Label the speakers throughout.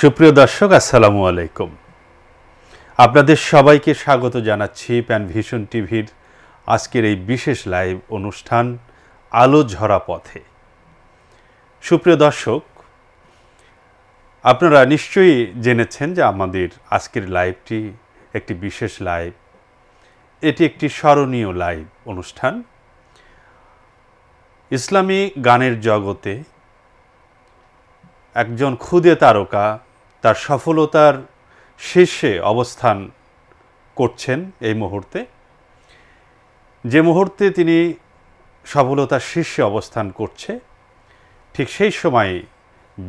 Speaker 1: সুপ্রিয় দর্শক আসসালামু আলাইকুম আপনাদের সবাইকে স্বাগত জানাচ্ছি ভিশন টিভির আজকের এই বিশেষ লাইভ অনুষ্ঠান আলো ঝরা পথে সুপ্রিয় দর্শক আপনারা নিশ্চয়ই জেনেছেন যে আমাদের আজকের লাইভটি একটি বিশেষ লাইভ এটি একটি স্মরণীয় লাইভ অনুষ্ঠান ইসলামী গানের জগতে একজন ক্ষুদে তারকা তার সফলতার শীর্ষে অবস্থান করছেন এই মুহূর্তে যে মুহূর্তে তিনি সফলতার শীর্ষে অবস্থান করছে ঠিক সেই সময়ে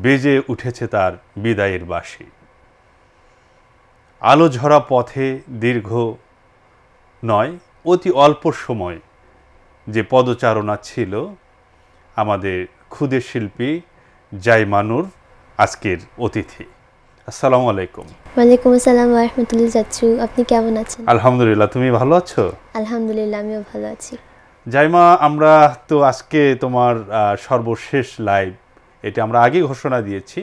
Speaker 1: বেজে উঠেছে তার বিদায়ের বাসী আলো ঝরা পথে দীর্ঘ নয় অতি অল্প সময় যে পদচারণা ছিল আমাদের ক্ষুদে শিল্পী মানুর আজকের অতিথি আসসালামু আলাইকুম
Speaker 2: ওয়ালাইকুম আসসালাম রাহমাতুল্লাহ চাচু আপনি কেমন আছেন
Speaker 1: আলহামদুলিল্লাহ তুমি ভালো আছো
Speaker 2: আলহামদুলিল্লাহ আমিও ভালো আছি
Speaker 1: জাইমা আমরা তো আজকে তোমার সর্বশেষ লাইভ এটা আমরা আগে ঘোষণা দিয়েছি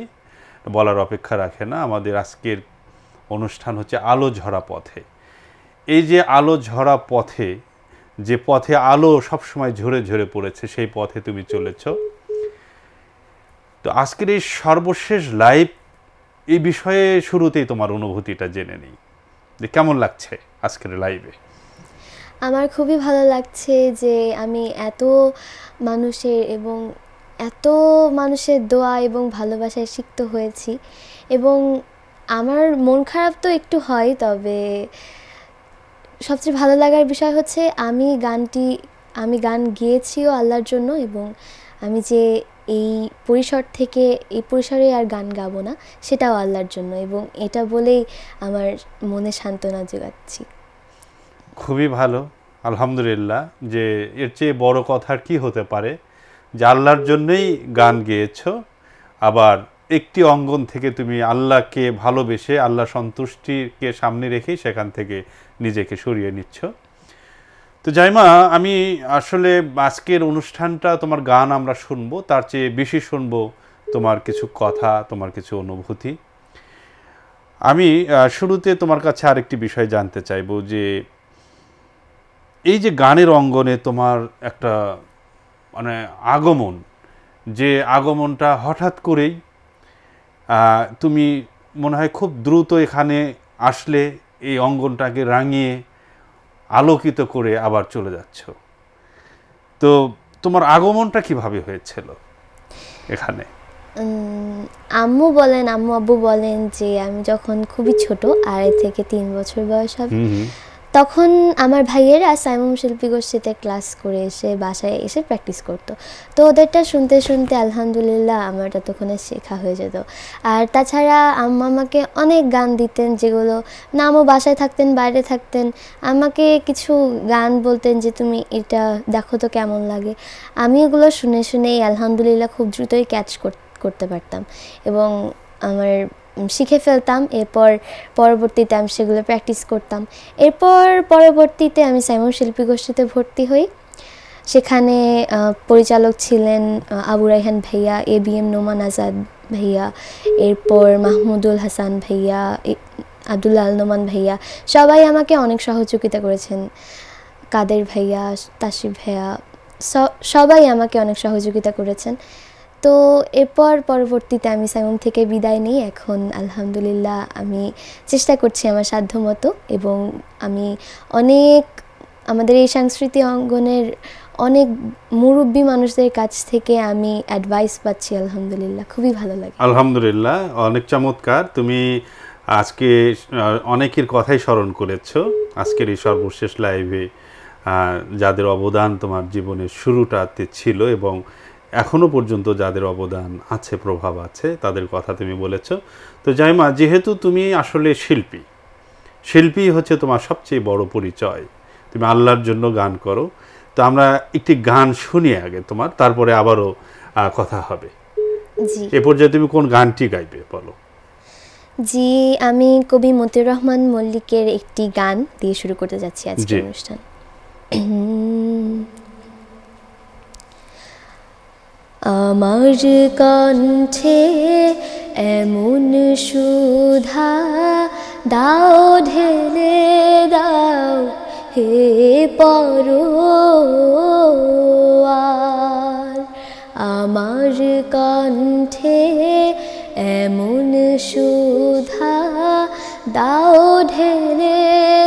Speaker 1: বলার অপেক্ষা রাখে না আমাদের আজকের অনুষ্ঠান হচ্ছে আলো ঝরা পথে এই যে আলো ঝরা পথে যে পথে আলো সবসময় ঝরে ঝরে পড়েছে সেই পথে তুমি চলেছো তো আজকের এই সর্বশেষ লাইভ এই বিষয়ে শুরুতেই তোমার অনুভূতিটা জেনে নিই যে কেমন লাগছে আজকের লাইভে
Speaker 2: আমার খুবই ভালো লাগছে যে আমি এত মানুষের এবং এত মানুষের দোয়া এবং ভালোবাসায় সিক্ত হয়েছি এবং আমার মন খারাপ তো একটু হয় তবে সবচেয়ে ভালো লাগার বিষয় হচ্ছে আমি গানটি আমি গান গিয়েছিও আল্লাহর জন্য এবং আমি যে এই পরিসর থেকে এই পরিসরে আর গান গাবো না সেটাও আল্লাহর জন্য এবং এটা বলেই আমার মনে সান্ত্বনা যোগাচ্ছি
Speaker 1: খুবই ভালো আলহামদুলিল্লাহ যে এর চেয়ে বড় কথা কি হতে পারে যে আল্লাহর জন্যই গান গেয়েছ আবার একটি অঙ্গন থেকে তুমি আল্লাহকে ভালোবেসে আল্লাহ সন্তুষ্টিকে সামনে রেখেই সেখান থেকে নিজেকে সরিয়ে নিচ্ছ তো জাইমা আমি আসলে আজকের অনুষ্ঠানটা তোমার গান আমরা শুনবো তার চেয়ে বেশি শুনবো তোমার কিছু কথা তোমার কিছু অনুভূতি আমি শুরুতে তোমার কাছে আরেকটি বিষয় জানতে চাইব যে এই যে গানের অঙ্গনে তোমার একটা মানে আগমন যে আগমনটা হঠাৎ করেই তুমি মনে হয় খুব দ্রুত এখানে আসলে এই অঙ্গনটাকে রাঙিয়ে আলোকিত করে আবার চলে যাচ্ছ তো তোমার আগমনটা কিভাবে হয়েছিল এখানে
Speaker 2: আম্মু বলেন আম্মু আব্বু বলেন যে আমি যখন খুবই ছোট আড়াই থেকে তিন বছর বয়স হবে তখন আমার ভাইয়েরা সাইমম শিল্পী গোষ্ঠীতে ক্লাস করে এসে বাসায় এসে প্র্যাকটিস করতো তো ওদেরটা শুনতে শুনতে আলহামদুলিল্লাহ আমার ততক্ষণে শেখা হয়ে যেত আর তাছাড়া আম্মা আমাকে অনেক গান দিতেন যেগুলো না বাসায় থাকতেন বাইরে থাকতেন আমাকে কিছু গান বলতেন যে তুমি এটা দেখো তো কেমন লাগে আমি ওগুলো শুনে শুনেই আলহামদুলিল্লাহ খুব দ্রুতই ক্যাচ করতে পারতাম এবং আমার শিখে ফেলতাম এরপর পরবর্তীতে আমি সেগুলো প্র্যাকটিস করতাম এরপর পরবর্তীতে আমি সাইমন শিল্পী গোষ্ঠীতে ভর্তি হই সেখানে পরিচালক ছিলেন আবু রাইহান ভাইয়া A B M Noman Azad ভাইয়া এরপর মাহমুদুল হাসান ভাইয়া আব্দুল আল নোমান ভাইয়া সবাই আমাকে অনেক সহযোগিতা করেছেন কাদের ভাইয়া তাসিফ ভাইয়া সবাই আমাকে অনেক সহযোগিতা করেছেন তো এরপর পরবর্তীতে আমি সাইমুম থেকে বিদায় নিই এখন আলহামদুলিল্লাহ আমি চেষ্টা করছি আমার সাধ্যমতো এবং আমি অনেক আমাদের এই সাংস্কৃতিক অঙ্গনের অনেক মুরব্বী মানুষদের কাছ থেকে আমি অ্যাডভাইস পাচ্ছি আলহামদুলিল্লাহ খুবই ভালো লাগে
Speaker 1: আলহামদুলিল্লাহ অনেক চমৎকার তুমি আজকে অনেকের কথাই স্মরণ করেছ আজকের এই সর্বশেষ লাইভে যাদের অবদান তোমার জীবনের শুরুটাতে ছিল এবং এখনও পর্যন্ত যাদের অবদান আছে প্রভাব আছে তাদের কথা তুমি বলেছ তো জাইমা যেহেতু তুমি আসলে শিল্পী শিল্পী হচ্ছে তোমার সবচেয়ে বড় পরিচয় তুমি আল্লাহর জন্য গান করো তো আমরা একটি গান শুনি আগে তোমার তারপরে আবারও কথা হবে এ পর্যায়ে তুমি কোন গানটি গাইবে বলো
Speaker 2: জি আমি কবি মতির রহমান মল্লিকের একটি গান দিয়ে শুরু করতে যাচ্ছি আজকে অনুষ্ঠান আমার কণ্ঠে এমন সুধা দাও ঢেলে দাও হে পর আমার কণ্ঠে এমন সুধা দাও ঢেলে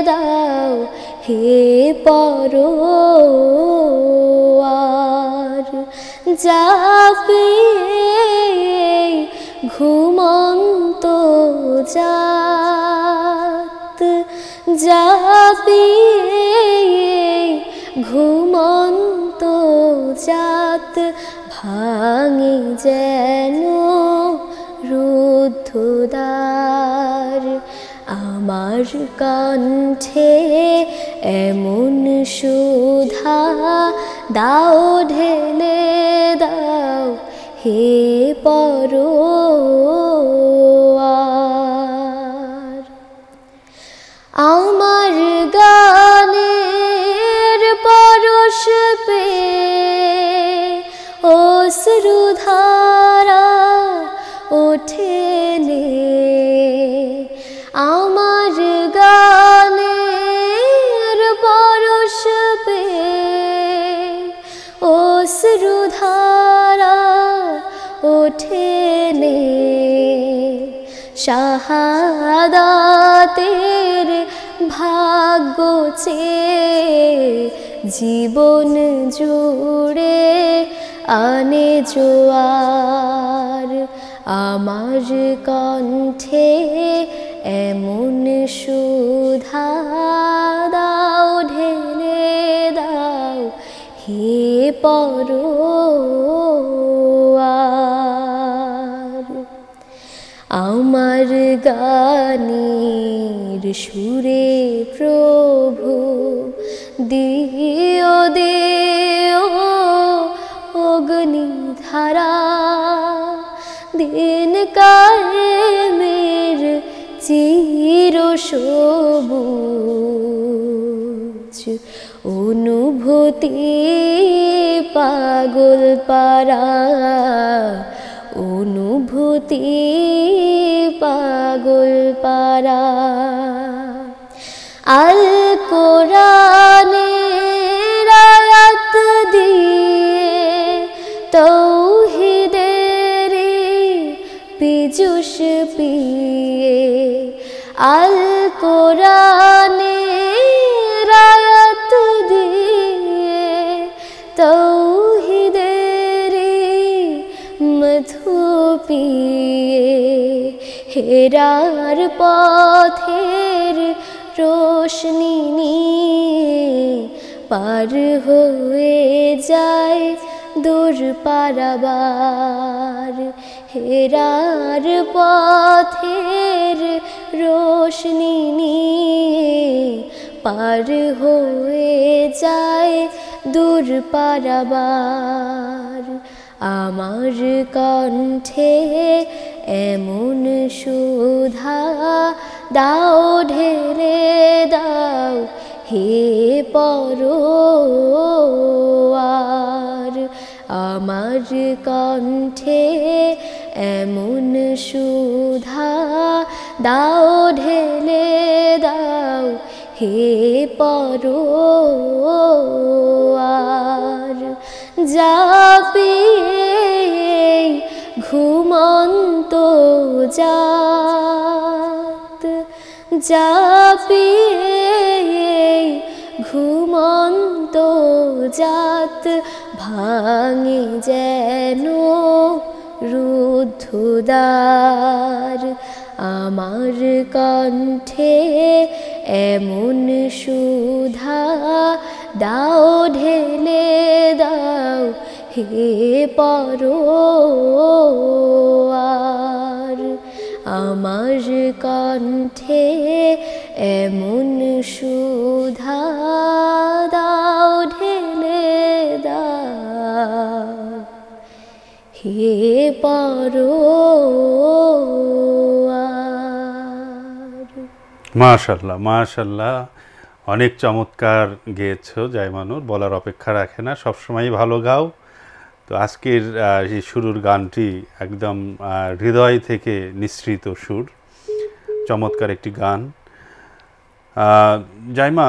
Speaker 2: দাও হে পর যাবে ঘুমন্ত জাত জাপিয়ে ঘুমন্ত জাত ভাঙি যেন রুদ্ধদার আমার কণ্ঠে এমন সুধা দাও ঢেলে দাও হে পর আমার গানের পরশ পে ও সুধা শাহাদাতের ভাগ্য চে জীবন জুড়ে আনে জোয়ার আমার কণ্ঠে এমন সুধা দাও ঢেলে দাও হে আ আমার গানের সুরে প্রভু দিও দে অগ্নি ধারা দিন মের চির শোভু অনুভূতি পাগল পারা অনুভূতি পাগল পারা আল কোরআনে রায়াত দিয়ে তৌহিদের পিজুষ পিয়ে আল কোরআন ফেরার পথের রোশনি পার হয়ে যায় দূর পারাবার হেরার পথের রোশনি পার হয়ে যায় দূর পারাবার আমার কণ্ঠে এমন সুধা দাও ঢেলে দাও হে পর আমার কণ্ঠে এমন সুধা দাও ঢেলে দাও হে পর যা পেয়ে ঘুমন্ত জাত জাপিয়ে ঘুমন্ত জাত ভাঙি যেন রুদ্ধুদার আমার কণ্ঠে এমন সুধা দাও ঢেলে দাও হে পর আমার কণ্ঠে এমন সুধা দাও ঢেলে দা হে পর
Speaker 1: মাশাল্লাহ মাশাল্লাহ অনেক চমৎকার গেয়েছ মানুষ বলার অপেক্ষা রাখে না সবসময়ই ভালো গাও তো আজকের এই শুরুর গানটি একদম হৃদয় থেকে নিঃসৃত সুর চমৎকার একটি গান জাইমা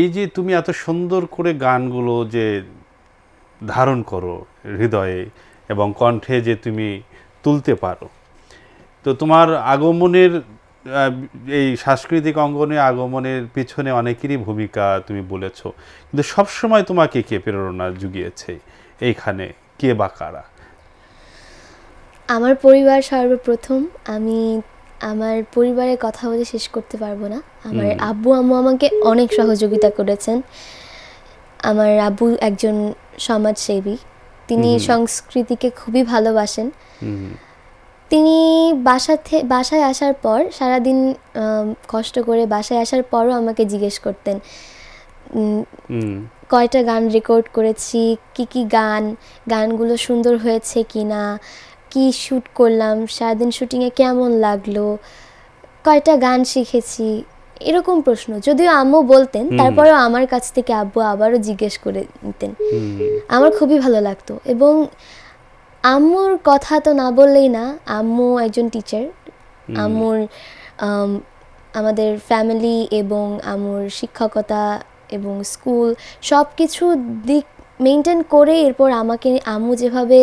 Speaker 1: এই যে তুমি এত সুন্দর করে গানগুলো যে ধারণ করো হৃদয়ে এবং কণ্ঠে যে তুমি তুলতে পারো তো তোমার আগমনের এই সাংস্কৃতিক অঙ্গনে আগমনের পিছনে অনেকেরই ভূমিকা তুমি বলেছ কিন্তু সবসময় তোমাকে কে প্রেরণা জুগিয়েছে এইখানে কে বা কারা
Speaker 2: আমার পরিবার সর্বপ্রথম আমি আমার পরিবারে কথা বলে শেষ করতে পারবো না আমার আব্বু আম্মু আমাকে অনেক সহযোগিতা করেছেন আমার আব্বু একজন সমাজসেবী তিনি সংস্কৃতিকে খুবই ভালোবাসেন তিনি বাসা বাসায় আসার পর সারাদিন কষ্ট করে বাসায় আসার পরও আমাকে জিজ্ঞেস করতেন কয়টা গান রেকর্ড করেছি কি কি গান গানগুলো সুন্দর হয়েছে কি না কী শ্যুট করলাম সারাদিন শ্যুটিংয়ে কেমন লাগলো কয়টা গান শিখেছি এরকম প্রশ্ন যদিও আম্মু বলতেন তারপরেও আমার কাছ থেকে আব্বু আবারও জিজ্ঞেস করে নিতেন আমার খুবই ভালো লাগতো এবং আম্মুর কথা তো না বললেই না আম্মু একজন টিচার আম্মুর আমাদের ফ্যামিলি এবং আমার শিক্ষকতা এবং স্কুল সব কিছু দিক মেনটেন করে এরপর আমাকে আম্মু যেভাবে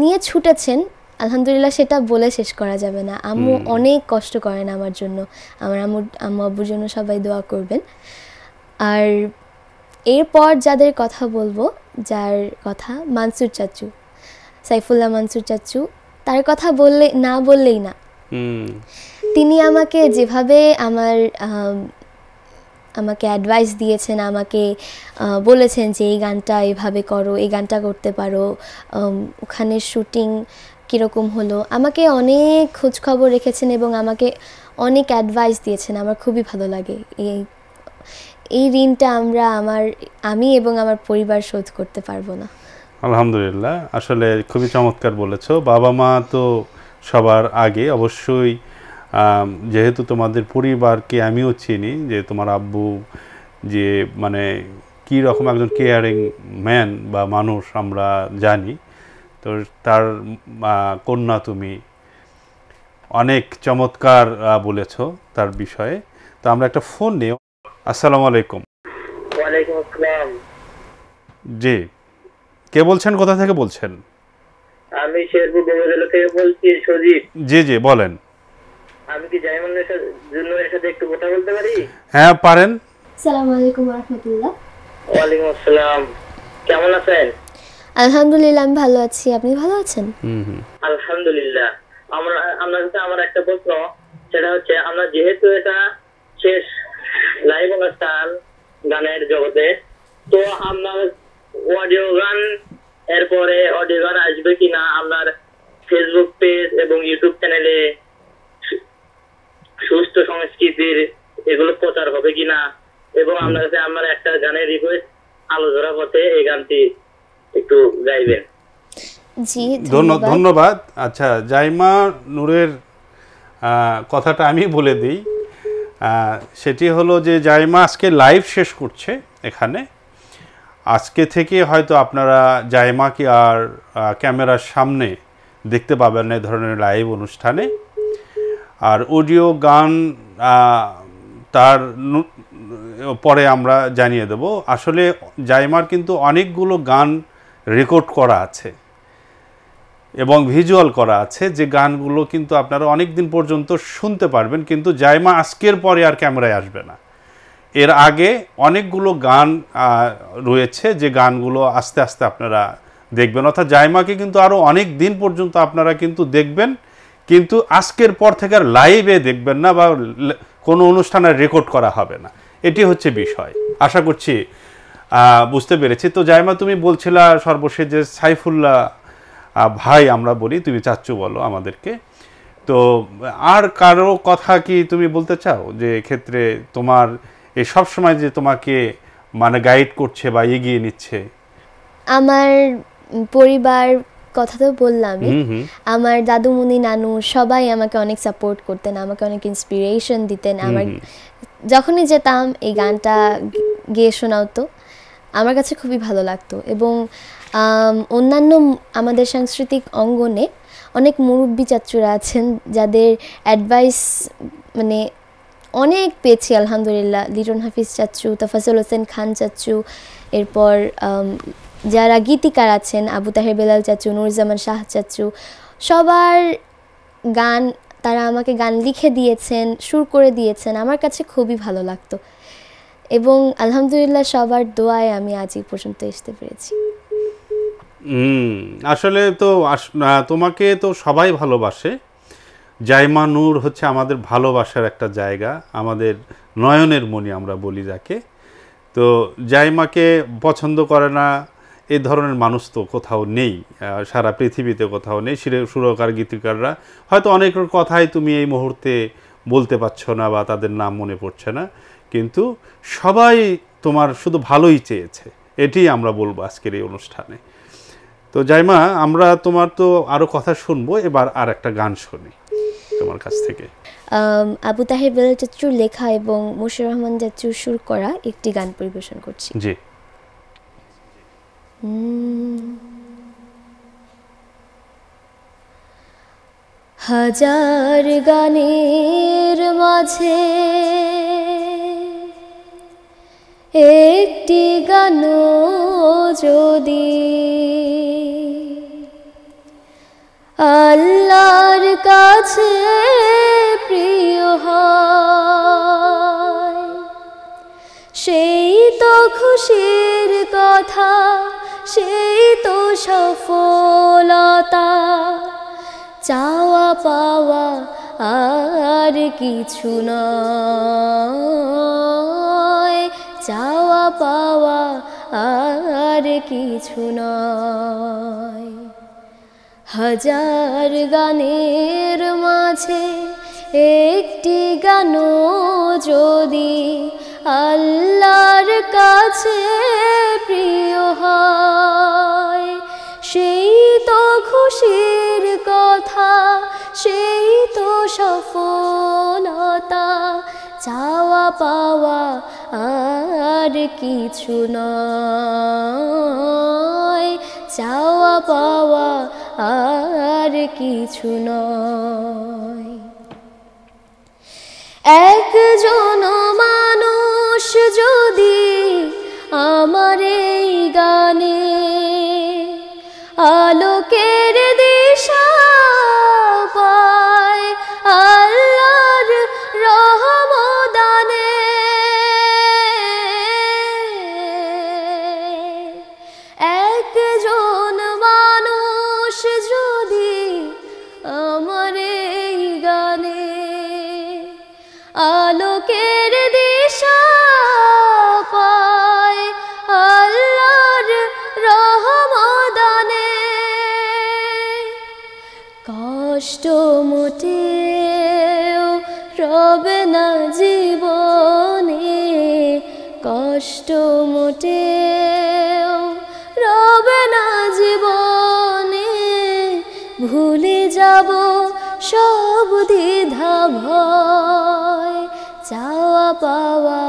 Speaker 2: নিয়ে ছুটেছেন আলহামদুলিল্লাহ সেটা বলে শেষ করা যাবে না আম্মু অনেক কষ্ট করেন আমার জন্য আমার আম্মু আম্মু আব্বুর জন্য সবাই দোয়া করবেন আর এরপর যাদের কথা বলবো যার কথা মানসুর চাচু সাইফুল্লাহ মানসুর চাচু তার কথা বললে না বললেই না তিনি আমাকে যেভাবে আমার আমাকে অ্যাডভাইস দিয়েছেন আমাকে বলেছেন যে এই গানটা এভাবে করো এই গানটা করতে পারো ওখানে শুটিং কীরকম হলো আমাকে অনেক খোঁজখবর রেখেছেন এবং আমাকে অনেক অ্যাডভাইস দিয়েছেন আমার খুবই ভালো লাগে এই এই ঋণটা আমরা আমার আমি এবং আমার পরিবার শোধ করতে পারবো না
Speaker 1: আলহামদুলিল্লাহ আসলে খুবই চমৎকার বলেছ বাবা মা তো সবার আগে অবশ্যই যেহেতু তোমাদের পরিবারকে আমিও চিনি যে তোমার আব্বু যে মানে কী রকম একজন কেয়ারিং ম্যান বা মানুষ আমরা জানি তো তার কন্যা তুমি অনেক চমৎকার বলেছ তার বিষয়ে তো আমরা একটা ফোন নিই আসসালামু আলাইকুম জি কে বলছেন কোথা থেকে বলছেন
Speaker 3: আমি শেরপুর থেকে বলছি সজীব
Speaker 1: জি জি বলেন
Speaker 3: আমি কি জাইমানের সাথে জুনুয়ের সাথে একটু কথা বলতে পারি
Speaker 1: হ্যাঁ পারেন
Speaker 2: আসসালামু আলাইকুম ওয়া রাহমাতুল্লাহ
Speaker 3: ওয়া আলাইকুম আসসালাম কেমন আছেন
Speaker 2: আলহামদুলিল্লাহ আমি ভালো আছি আপনি ভালো আছেন
Speaker 3: আলহামদুলিল্লাহ আমরা আপনার কাছে আমার একটা প্রশ্ন সেটা হচ্ছে আমরা যেহেতু এটা শেষ লাইভ অনুষ্ঠান গানের জগতে তো আপনার অডিও গান এরপরে অডিও গান আসবে কিনা আপনার ফেসবুক পেজ এবং ইউটিউব চ্যানেলে সুস্থ সংস্কৃতির এগুলো প্রচার হবে কিনা এবং আপনার কাছে আমার একটা গানের রিকোয়েস্ট আলো ধরা পথে এই গানটি একটু গাইবেন
Speaker 2: জি
Speaker 1: ধন্যবাদ আচ্ছা জাইমা নূরের কথাটা আমি বলে দিই সেটি হলো যে জাইমা আজকে লাইভ শেষ করছে এখানে আজকে থেকে হয়তো আপনারা জাইমাকে আর ক্যামেরার সামনে দেখতে পাবেন না ধরনের লাইভ অনুষ্ঠানে আর অডিও গান তার পরে আমরা জানিয়ে দেব আসলে জাইমার কিন্তু অনেকগুলো গান রেকর্ড করা আছে এবং ভিজুয়াল করা আছে যে গানগুলো কিন্তু আপনারা অনেক দিন পর্যন্ত শুনতে পারবেন কিন্তু জাইমা আজকের পরে আর ক্যামেরায় আসবে না এর আগে অনেকগুলো গান রয়েছে যে গানগুলো আস্তে আস্তে আপনারা দেখবেন অর্থাৎ জাইমাকে কিন্তু আরও অনেক দিন পর্যন্ত আপনারা কিন্তু দেখবেন কিন্তু আজকের পর থেকে আর লাইভে দেখবেন না বা কোনো অনুষ্ঠানে রেকর্ড করা হবে না এটি হচ্ছে বিষয় আশা করছি বুঝতে পেরেছি তো জায়মা তুমি বলছিলা সর্বশেষ যে সাইফুল্লাহ ভাই আমরা বলি তুমি চাচ্ছ বলো আমাদেরকে তো আর কারো কথা কি তুমি বলতে চাও যে ক্ষেত্রে তোমার এই সব সময় যে তোমাকে মানে গাইড করছে বা এগিয়ে নিচ্ছে
Speaker 2: আমার পরিবার কথা তো বললাম আমার দাদুমণি নানু সবাই আমাকে অনেক সাপোর্ট করতেন আমাকে অনেক ইন্সপিরেশন দিতেন আমার যখনই যেতাম এই গানটা গেয়ে শোনাতো আমার কাছে খুবই ভালো লাগতো এবং অন্যান্য আমাদের সাংস্কৃতিক অঙ্গনে অনেক মুরব্বী চাচুরা আছেন যাদের অ্যাডভাইস মানে অনেক পেয়েছি আলহামদুলিল্লাহ লিটন হাফিজ চাচু তাফাজুল হোসেন খান চাচু এরপর যারা গীতিকার আছেন আবু তাহের বেলাল চাচু নুরজামান শাহ চাচু সবার গান তারা আমাকে গান লিখে দিয়েছেন সুর করে দিয়েছেন আমার কাছে খুবই ভালো লাগতো এবং আলহামদুলিল্লাহ সবার দোয়ায় আমি আজ এই পর্যন্ত আসতে পেরেছি
Speaker 1: আসলে তো তোমাকে তো সবাই ভালোবাসে জাইমা নূর হচ্ছে আমাদের ভালোবাসার একটা জায়গা আমাদের নয়নের মনি আমরা বলি যাকে তো জাইমাকে পছন্দ করে না এই ধরনের মানুষ তো কোথাও নেই সারা পৃথিবীতে কোথাও নেই সুরকার গীতিকাররা হয়তো অনেক কথাই তুমি এই মুহূর্তে বলতে পারছো না বা তাদের নাম মনে পড়ছে না কিন্তু সবাই তোমার শুধু ভালোই চেয়েছে এটি আমরা বলবো আজকের এই অনুষ্ঠানে তো জাইমা আমরা তোমার তো আরও কথা শুনবো এবার আর একটা গান শুনি তোমার কাছ থেকে
Speaker 2: আবু তাহের বেলাল চাচুর লেখা এবং মুশির রহমান চাচুর সুর করা একটি গান পরিবেশন করছি জি হাজার গানের মাঝে একটি গান যদি আল্লাহর কাছে প্রিয় হয় সেই তো খুশির কথা সেই তো সফলতা চাওয়া পাওয়া আর কিছু নয় চাওয়া পাওয়া আর কিছু নয় হাজার গানের মাঝে একটি গান যদি আল্লাহর কাছে প্রিয় হয় সেই তো খুশির কথা সেই তো সফলতা চাওয়া পাওয়া আর কিছু নয় চাওয়া পাওয়া আর কিছু নয় একজন মানুষ যদি আমার এই গানে আলোকের দিন মোটেও রবে না জীবনে কষ্ট মোটেও রবে না জীবনে ভুলে যাব সব দ্বিধা ভয় চাওয়া পাওয়া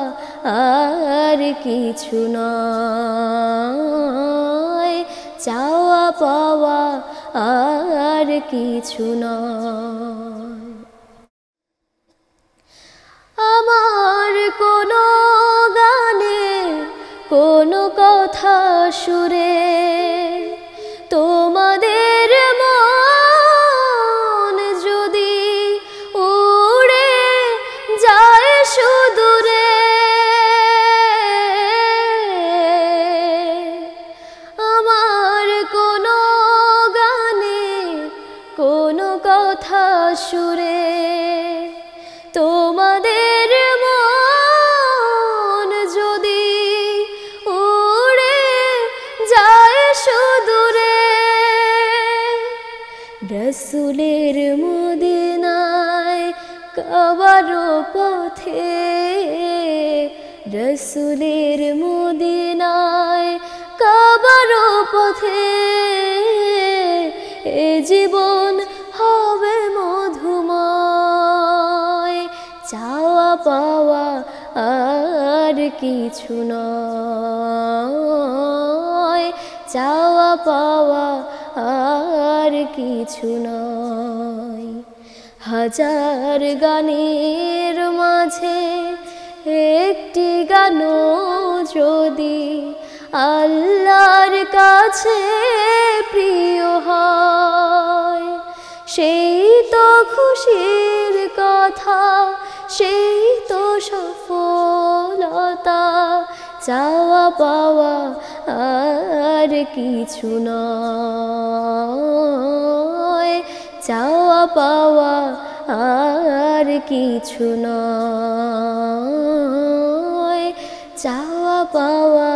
Speaker 2: আর কিছু নয় চাওয়া পাওয়া আর কিছু আমার কোনো গানে কোনো কথা সুরে চাওয়া পাওয়া আর কিছু নয় চাওয়া পাওয়া আর কিছু নয় চাওয়া পাওয়া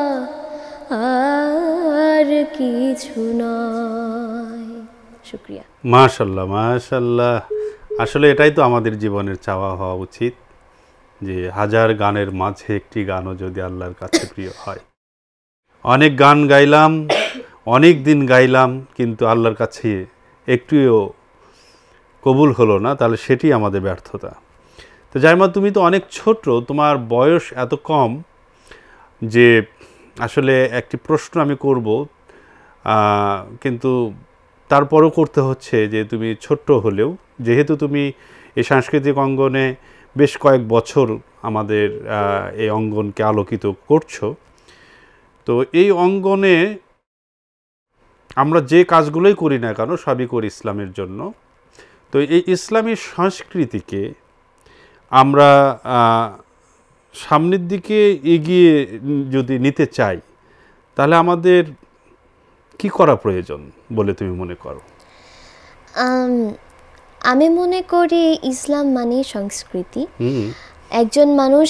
Speaker 2: আর কিছু নয় শুক্রিয়া
Speaker 1: মাশাল্লাহ মাশাল্লাহ আসলে এটাই তো আমাদের জীবনের চাওয়া হওয়া উচিত যে হাজার গানের মাঝে একটি গানও যদি আল্লাহর কাছে প্রিয় হয় অনেক গান গাইলাম অনেক দিন গাইলাম কিন্তু আল্লাহর কাছে একটিও কবুল হলো না তাহলে সেটি আমাদের ব্যর্থতা তো জাইমা তুমি তো অনেক ছোট তোমার বয়স এত কম যে আসলে একটি প্রশ্ন আমি করব কিন্তু তারপরও করতে হচ্ছে যে তুমি ছোট্ট হলেও যেহেতু তুমি এই সাংস্কৃতিক অঙ্গনে বেশ কয়েক বছর আমাদের এই অঙ্গনকে আলোকিত করছো তো এই অঙ্গনে আমরা যে কাজগুলোই করি না কেন সবই করি ইসলামের জন্য তো এই ইসলামী সংস্কৃতিকে আমরা সামনের দিকে এগিয়ে যদি নিতে চাই তাহলে আমাদের কি করা প্রয়োজন বলে তুমি মনে করো
Speaker 2: আমি মনে করি ইসলাম মানে সংস্কৃতি একজন মানুষ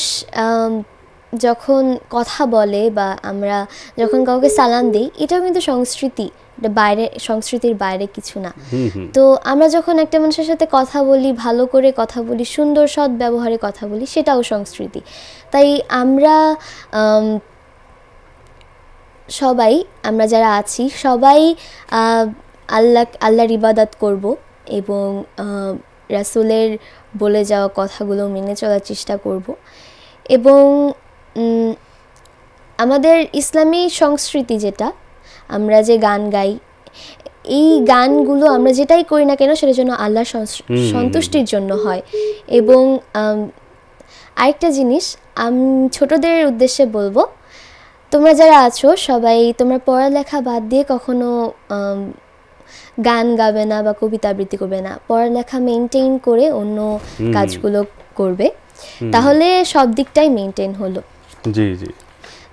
Speaker 2: যখন কথা বলে বা আমরা যখন কাউকে সালাম দিই এটাও কিন্তু সংস্কৃতি বাইরে সংস্কৃতির বাইরে কিছু না তো আমরা যখন একটা মানুষের সাথে কথা বলি ভালো করে কথা বলি সুন্দর সৎ ব্যবহারে কথা বলি সেটাও সংস্কৃতি তাই আমরা সবাই আমরা যারা আছি সবাই আল্লাহ আল্লাহর ইবাদত করব এবং রাসুলের বলে যাওয়া কথাগুলো মেনে চলার চেষ্টা করব এবং আমাদের ইসলামী সংস্কৃতি যেটা আমরা যে গান গাই এই গানগুলো আমরা যেটাই করি না কেন সেটা যেন আল্লাহ সন্তুষ্টির জন্য হয় এবং আরেকটা জিনিস আমি ছোটদের উদ্দেশ্যে বলবো তোমরা যারা আছো সবাই তোমরা পড়ালেখা বাদ দিয়ে কখনো গান গাবে না বা কবিতা আবৃত্তি করবে না পড়ালেখা মেনটেন করে অন্য কাজগুলো করবে তাহলে সব দিকটাই মেনটেন হলো জি জি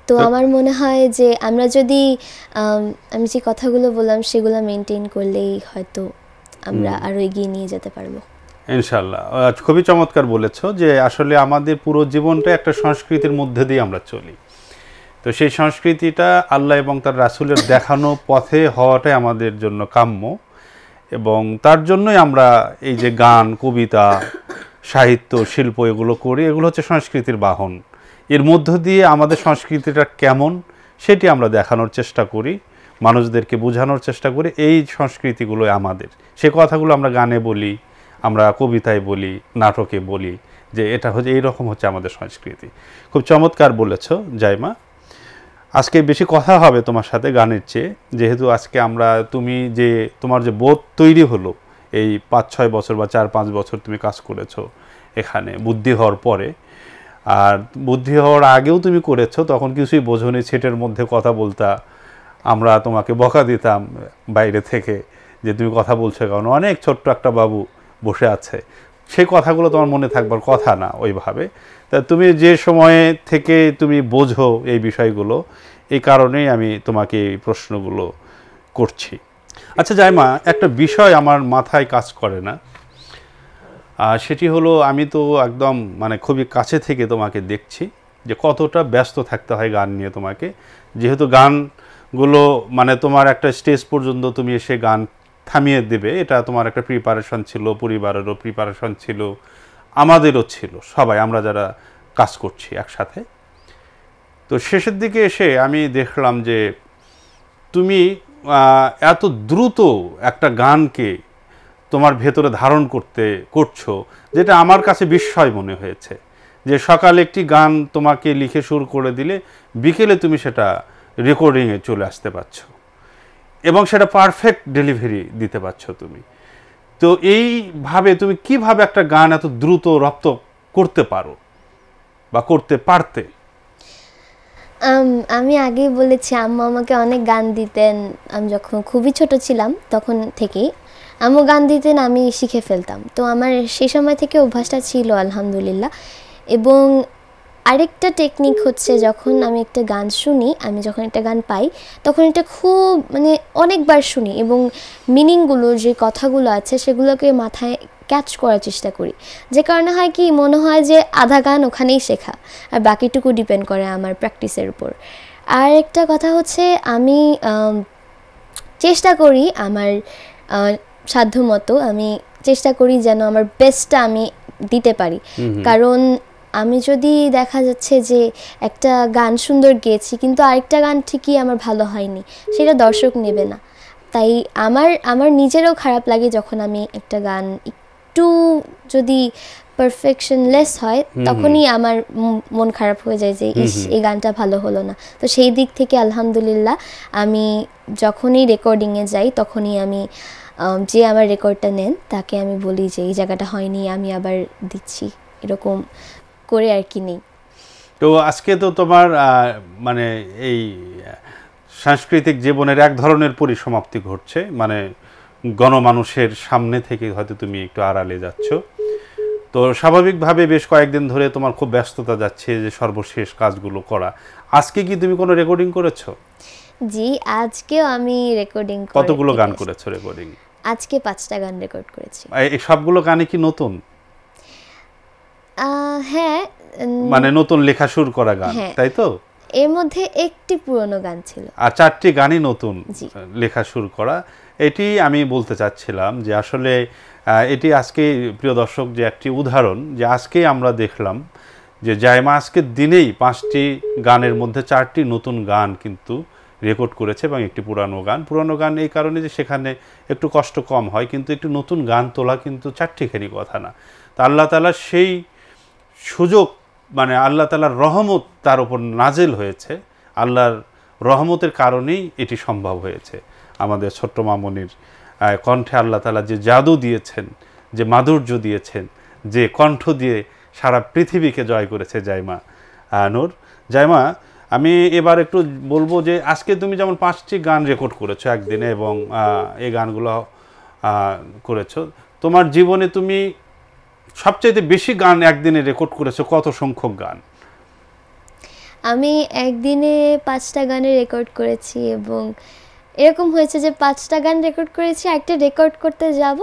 Speaker 2: তো আমার মনে হয় যে আমরা যদি আমি যে কথাগুলো বললাম সেগুলো মেনটেন করলেই হয়তো আমরা আরো এগিয়ে নিয়ে যেতে পারবো
Speaker 1: ইনশাল্লাহ খুবই চমৎকার বলেছ যে আসলে আমাদের পুরো জীবনটা একটা সংস্কৃতির মধ্যে দিয়ে আমরা চলি তো সেই সংস্কৃতিটা আল্লাহ এবং তার রাসুলের দেখানো পথে হওয়াটাই আমাদের জন্য কাম্য এবং তার জন্যই আমরা এই যে গান কবিতা সাহিত্য শিল্প এগুলো করি এগুলো হচ্ছে সংস্কৃতির বাহন এর মধ্য দিয়ে আমাদের সংস্কৃতিটা কেমন সেটি আমরা দেখানোর চেষ্টা করি মানুষদেরকে বোঝানোর চেষ্টা করি এই সংস্কৃতিগুলো আমাদের সে কথাগুলো আমরা গানে বলি আমরা কবিতায় বলি নাটকে বলি যে এটা হচ্ছে এইরকম হচ্ছে আমাদের সংস্কৃতি খুব চমৎকার বলেছ জাইমা আজকে বেশি কথা হবে তোমার সাথে গানের চেয়ে যেহেতু আজকে আমরা তুমি যে তোমার যে বোধ তৈরি হলো এই পাঁচ ছয় বছর বা চার পাঁচ বছর তুমি কাজ করেছো এখানে বুদ্ধি হওয়ার পরে আর বুদ্ধি হওয়ার আগেও তুমি করেছো তখন কিছুই বোঝনি ছেটের মধ্যে কথা বলতা আমরা তোমাকে বকা দিতাম বাইরে থেকে যে তুমি কথা বলছো কারণ অনেক ছোট্ট একটা বাবু বসে আছে সেই কথাগুলো তোমার মনে থাকবার কথা না ওইভাবে তা তুমি যে সময়ে থেকে তুমি বোঝো এই বিষয়গুলো এই কারণেই আমি তোমাকে এই প্রশ্নগুলো করছি আচ্ছা জায়মা একটা বিষয় আমার মাথায় কাজ করে না সেটি হলো আমি তো একদম মানে খুবই কাছে থেকে তোমাকে দেখছি যে কতটা ব্যস্ত থাকতে হয় গান নিয়ে তোমাকে যেহেতু গানগুলো মানে তোমার একটা স্টেজ পর্যন্ত তুমি এসে গান থামিয়ে দেবে এটা তোমার একটা প্রিপারেশন ছিল পরিবারেরও প্রিপারেশন ছিল আমাদেরও ছিল সবাই আমরা যারা কাজ করছি একসাথে তো শেষের দিকে এসে আমি দেখলাম যে তুমি এত দ্রুত একটা গানকে তোমার ভেতরে ধারণ করতে করছো যেটা আমার কাছে বিস্ময় মনে হয়েছে যে সকালে একটি গান তোমাকে লিখে শুরু করে দিলে বিকেলে তুমি সেটা রেকর্ডিংয়ে চলে আসতে পারছো এবং সেটা পারফেক্ট ডেলিভারি দিতে পারছো তুমি তো এইভাবে তুমি কিভাবে একটা গান এত দ্রুত রপ্ত করতে পারো বা করতে পারতে
Speaker 2: আমি আগেই বলেছি আম্মা আমাকে অনেক গান দিতেন আমি যখন খুবই ছোট ছিলাম তখন থেকেই আম্মু গান দিতেন আমি শিখে ফেলতাম তো আমার সেই সময় থেকে অভ্যাসটা ছিল আলহামদুলিল্লাহ এবং আরেকটা টেকনিক হচ্ছে যখন আমি একটা গান শুনি আমি যখন একটা গান পাই তখন এটা খুব মানে অনেকবার শুনি এবং মিনিংগুলো যে কথাগুলো আছে সেগুলোকে মাথায় ক্যাচ করার চেষ্টা করি যে কারণে হয় কি মনে হয় যে আধা গান ওখানেই শেখা আর বাকিটুকু ডিপেন্ড করে আমার প্র্যাকটিসের উপর আর একটা কথা হচ্ছে আমি চেষ্টা করি আমার সাধ্যমতো আমি চেষ্টা করি যেন আমার বেস্টটা আমি দিতে পারি কারণ আমি যদি দেখা যাচ্ছে যে একটা গান সুন্দর গেয়েছি কিন্তু আরেকটা গান ঠিকই আমার ভালো হয়নি সেটা দর্শক নেবে না তাই আমার আমার নিজেরও খারাপ লাগে যখন আমি একটা গান একটু যদি পারফেকশনলেস হয় তখনই আমার মন খারাপ হয়ে যায় যে ইস এই গানটা ভালো হলো না তো সেই দিক থেকে আলহামদুলিল্লাহ আমি যখনই রেকর্ডিংয়ে যাই তখনই আমি যে আমার রেকর্ডটা নেন তাকে আমি বলি যে এই জায়গাটা হয়নি আমি আবার দিচ্ছি এরকম করে আর কি নেই
Speaker 1: তো আজকে তো তোমার মানে এই সাংস্কৃতিক জীবনের এক ধরনের পরিসমাপ্তি ঘটছে মানে গণমানুষের সামনে থেকে হয়তো তুমি একটু আড়ালে যাচ্ছ তো স্বাভাবিকভাবে বেশ কয়েকদিন ধরে তোমার খুব ব্যস্ততা যাচ্ছে যে সর্বশেষ কাজগুলো করা আজকে কি তুমি কোনো রেকর্ডিং করেছো
Speaker 2: জি আজকেও আমি রেকর্ডিং কতগুলো গান
Speaker 1: করেছো রেকর্ডিং
Speaker 2: আজকে পাঁচটা গান রেকর্ড করেছি
Speaker 1: এই সবগুলো গানে কি নতুন
Speaker 2: হ্যাঁ মানে
Speaker 1: নতুন লেখা শুরু করা গান হ্যাঁ। তাই তো
Speaker 2: এর মধ্যে একটি পুরনো গান ছিল
Speaker 1: আর চারটি গানই নতুন লেখা শুরু করা এটি আমি বলতে চাচ্ছিলাম যে আসলে এটি আজকে প্রিয় দর্শক যে একটি উদাহরণ যে আজকে আমরা দেখলাম যে জায়মা আজকের দিনেই পাঁচটি গানের মধ্যে চারটি নতুন গান কিন্তু রেকর্ড করেছে এবং একটি পুরানো গান পুরানো গান এই কারণে যে সেখানে একটু কষ্ট কম হয় কিন্তু একটি নতুন গান তোলা কিন্তু চারটিখানি কথা না তা আল্লাহ তালা সেই সুযোগ মানে আল্লাহ তালার রহমত তার উপর নাজেল হয়েছে আল্লাহর রহমতের কারণেই এটি সম্ভব হয়েছে আমাদের ছোট্ট মামনির কণ্ঠে আল্লাহ তালা যে জাদু দিয়েছেন যে মাধুর্য দিয়েছেন যে কণ্ঠ দিয়ে সারা পৃথিবীকে জয় করেছে জাইমা নূর জাইমা আমি এবার একটু বলবো যে আজকে তুমি যেমন পাঁচটি গান রেকর্ড করেছো একদিনে এবং এই গানগুলো করেছো তোমার জীবনে তুমি সবচেয়ে বেশি গান একদিনে রেকর্ড করেছে কত সংখ্যক গান
Speaker 2: আমি একদিনে পাঁচটা গানে রেকর্ড করেছি এবং এরকম হয়েছে যে পাঁচটা গান রেকর্ড করেছি একটা রেকর্ড করতে যাব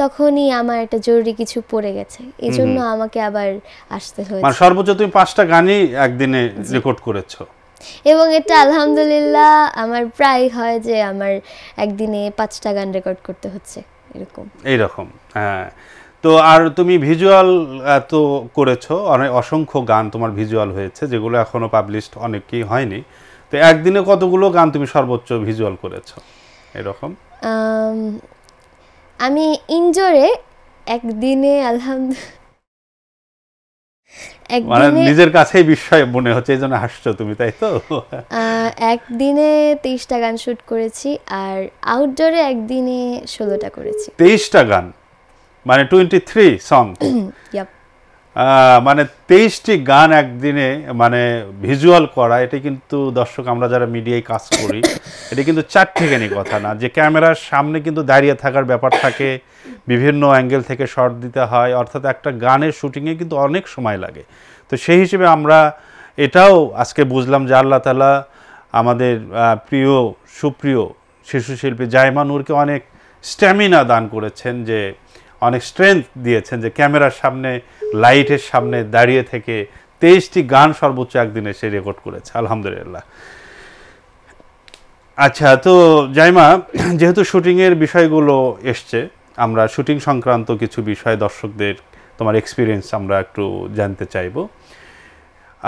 Speaker 2: তখনই আমার একটা জরুরি কিছু পড়ে গেছে এই জন্য আমাকে আবার আসতে হয়েছে মানে সর্বোচ্চ
Speaker 1: তুমি পাঁচটা গানই একদিনে রেকর্ড করেছো
Speaker 2: এবং এটা আলহামদুলিল্লাহ আমার প্রায় হয় যে আমার একদিনে পাঁচটা গান রেকর্ড করতে হচ্ছে
Speaker 1: এরকম এইরকম হ্যাঁ তো আর তুমি ভিজুয়াল তো করেছো অনেক অসংখ্য গান তোমার ভিজুয়াল হয়েছে যেগুলো এখনও পাবলিশড অনেকেই হয়নি তো একদিনে কতগুলো গান তুমি সর্বোচ্চ ভিজুয়াল করেছো এরকম
Speaker 2: আমি ইনজোরে একদিনে আলহামদুলিল্লাহ মানে নিজের
Speaker 1: কাছেই বিস্ময় মনে হচ্ছে এই জন্য হাসছো তুমি তাই তো
Speaker 2: একদিনে তেইশটা গান শুট করেছি আর আউটডোরে একদিনে ষোলোটা করেছি
Speaker 1: তেইশটা গান মানে টোয়েন্টি থ্রি সং মানে তেইশটি গান একদিনে মানে ভিজুয়াল করা এটা কিন্তু দর্শক আমরা যারা মিডিয়ায় কাজ করি এটা কিন্তু চারটিখানি কথা না যে ক্যামেরার সামনে কিন্তু দাঁড়িয়ে থাকার ব্যাপার থাকে বিভিন্ন অ্যাঙ্গেল থেকে শট দিতে হয় অর্থাৎ একটা গানের শুটিংয়ে কিন্তু অনেক সময় লাগে তো সেই হিসেবে আমরা এটাও আজকে বুঝলাম যে আল্লাহ তালা আমাদের প্রিয় সুপ্রিয় শিশুশিল্পী জায়মা নূরকে অনেক স্ট্যামিনা দান করেছেন যে অনেক স্ট্রেংথ দিয়েছেন যে ক্যামেরার সামনে লাইটের সামনে দাঁড়িয়ে থেকে তেইশটি গান সর্বোচ্চ একদিনে সে রেকর্ড করেছে আলহামদুলিল্লাহ আচ্ছা তো জাইমা যেহেতু শুটিংয়ের বিষয়গুলো এসছে আমরা শুটিং সংক্রান্ত কিছু বিষয় দর্শকদের তোমার এক্সপিরিয়েন্স আমরা একটু জানতে চাইব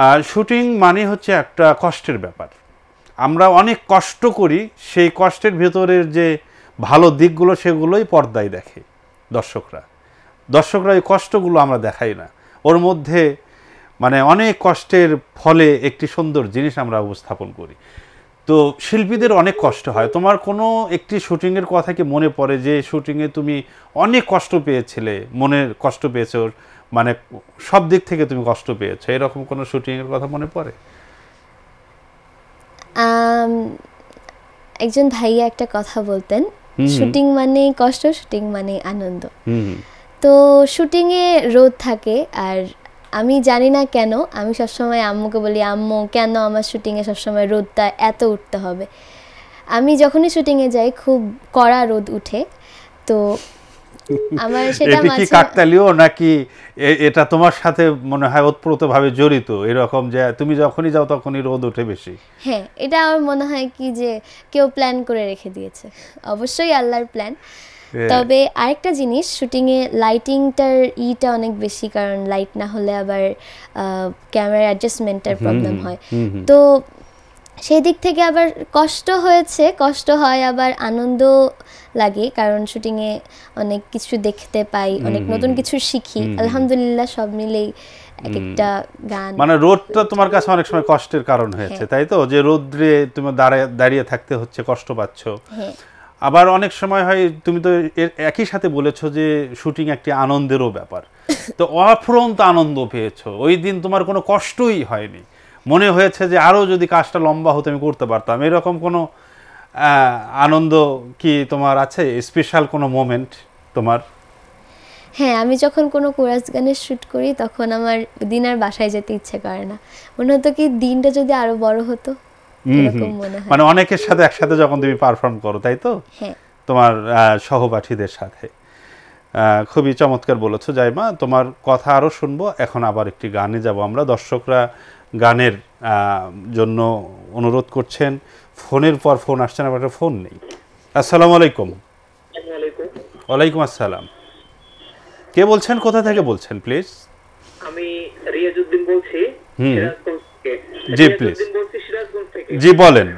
Speaker 1: আর শুটিং মানে হচ্ছে একটা কষ্টের ব্যাপার আমরা অনেক কষ্ট করি সেই কষ্টের ভেতরের যে ভালো দিকগুলো সেগুলোই পর্দায় দেখে দর্শকরা দর্শকরা ওই কষ্টগুলো আমরা দেখাই না ওর মধ্যে মানে অনেক কষ্টের ফলে একটি সুন্দর জিনিস আমরা উপস্থাপন করি তো শিল্পীদের অনেক কষ্ট হয় তোমার কোনো একটি শুটিংয়ের কথা কি মনে পড়ে যে শুটিংয়ে তুমি অনেক কষ্ট পেয়েছিলে মনের কষ্ট পেয়েছো মানে সব দিক থেকে তুমি কষ্ট পেয়েছো এরকম কোনো শুটিংয়ের কথা মনে পড়ে
Speaker 2: একজন ভাইয়া একটা কথা বলতেন শুটিং মানে কষ্ট শুটিং মানে আনন্দ তো শুটিংয়ে রোদ থাকে আর আমি জানি না কেন আমি সবসময় আম্মুকে বলি আম্মু কেন আমার শুটিং এ সবসময় রোদটা এত উঠতে হবে আমি যখনই শুটিং এ যাই খুব কড়া রোদ উঠে তো
Speaker 1: আমার সেটা এটা কি নাকি এটা তোমার সাথে মনে হয় ওতপ্রোতভাবে জড়িত এরকম যে তুমি যখনই যাও তখনই রোদ ওঠে বেশি
Speaker 2: হ্যাঁ এটা আমার মনে হয় কি যে কেউ প্ল্যান করে রেখে দিয়েছে অবশ্যই আল্লাহর প্ল্যান তবে আরেকটা জিনিস শুটিংয়ে লাইটিংটার ইটা অনেক বেশি কারণ লাইট না হলে আবার ক্যামেরা অ্যাডজাস্টমেন্টের প্রবলেম হয় তো সেই দিক থেকে আবার কষ্ট হয়েছে কষ্ট হয় আবার আনন্দ লাগে কারণ শুটিংয়ে অনেক কিছু দেখতে পাই অনেক নতুন কিছু শিখি আলহামদুলিল্লাহ সব মিলেই
Speaker 1: এক একটা গান মানে রোদটা তোমার কাছে অনেক সময় কষ্টের কারণ হ্যাঁ। হয়েছে তাই তো যে রোদ্রে তুমি দাঁড়িয়ে দাঁড়িয়ে থাকতে হচ্ছে কষ্ট পাচ্ছ হ্যাঁ। আবার অনেক সময় হয় তুমি তো একই সাথে বলেছো যে শুটিং একটি আনন্দেরও ব্যাপার তো অফ্রন্ত আনন্দ পেয়েছো ওই দিন তোমার কোনো কষ্টই হয়নি মনে হয়েছে যে আরও যদি কাজটা লম্বা হতো আমি করতে পারতাম এরকম কোনো আনন্দ কি তোমার আছে স্পেশাল কোনো মোমেন্ট তোমার
Speaker 2: হ্যাঁ আমি যখন কোনো কোরাস গানের শ্যুট করি তখন আমার দিন আর বাসায় যেতে ইচ্ছে করে না মনে হতো কি দিনটা যদি আরো বড় হতো
Speaker 1: মানে অনেকের সাথে একসাথে যখন তুমি পারফর্ম করো তাই তো হ্যাঁ। তোমার সহপাঠীদের সাথে খুবই চমৎকার বলেছো জাইমা তোমার কথা আরও শুনবো এখন আবার একটি গানে যাব আমরা দর্শকরা গানের জন্য অনুরোধ করছেন ফোনের পর ফোন আসছে না আমার ফোন নেই আসসালামু আলাইকুম ওয়ালাইকুম আসসালাম কে বলছেন কোথা থেকে বলছেন প্লিজ
Speaker 3: আমি রিয়াজউদ্দিন বলছি
Speaker 1: হুম জি প্লিজ জি বলেন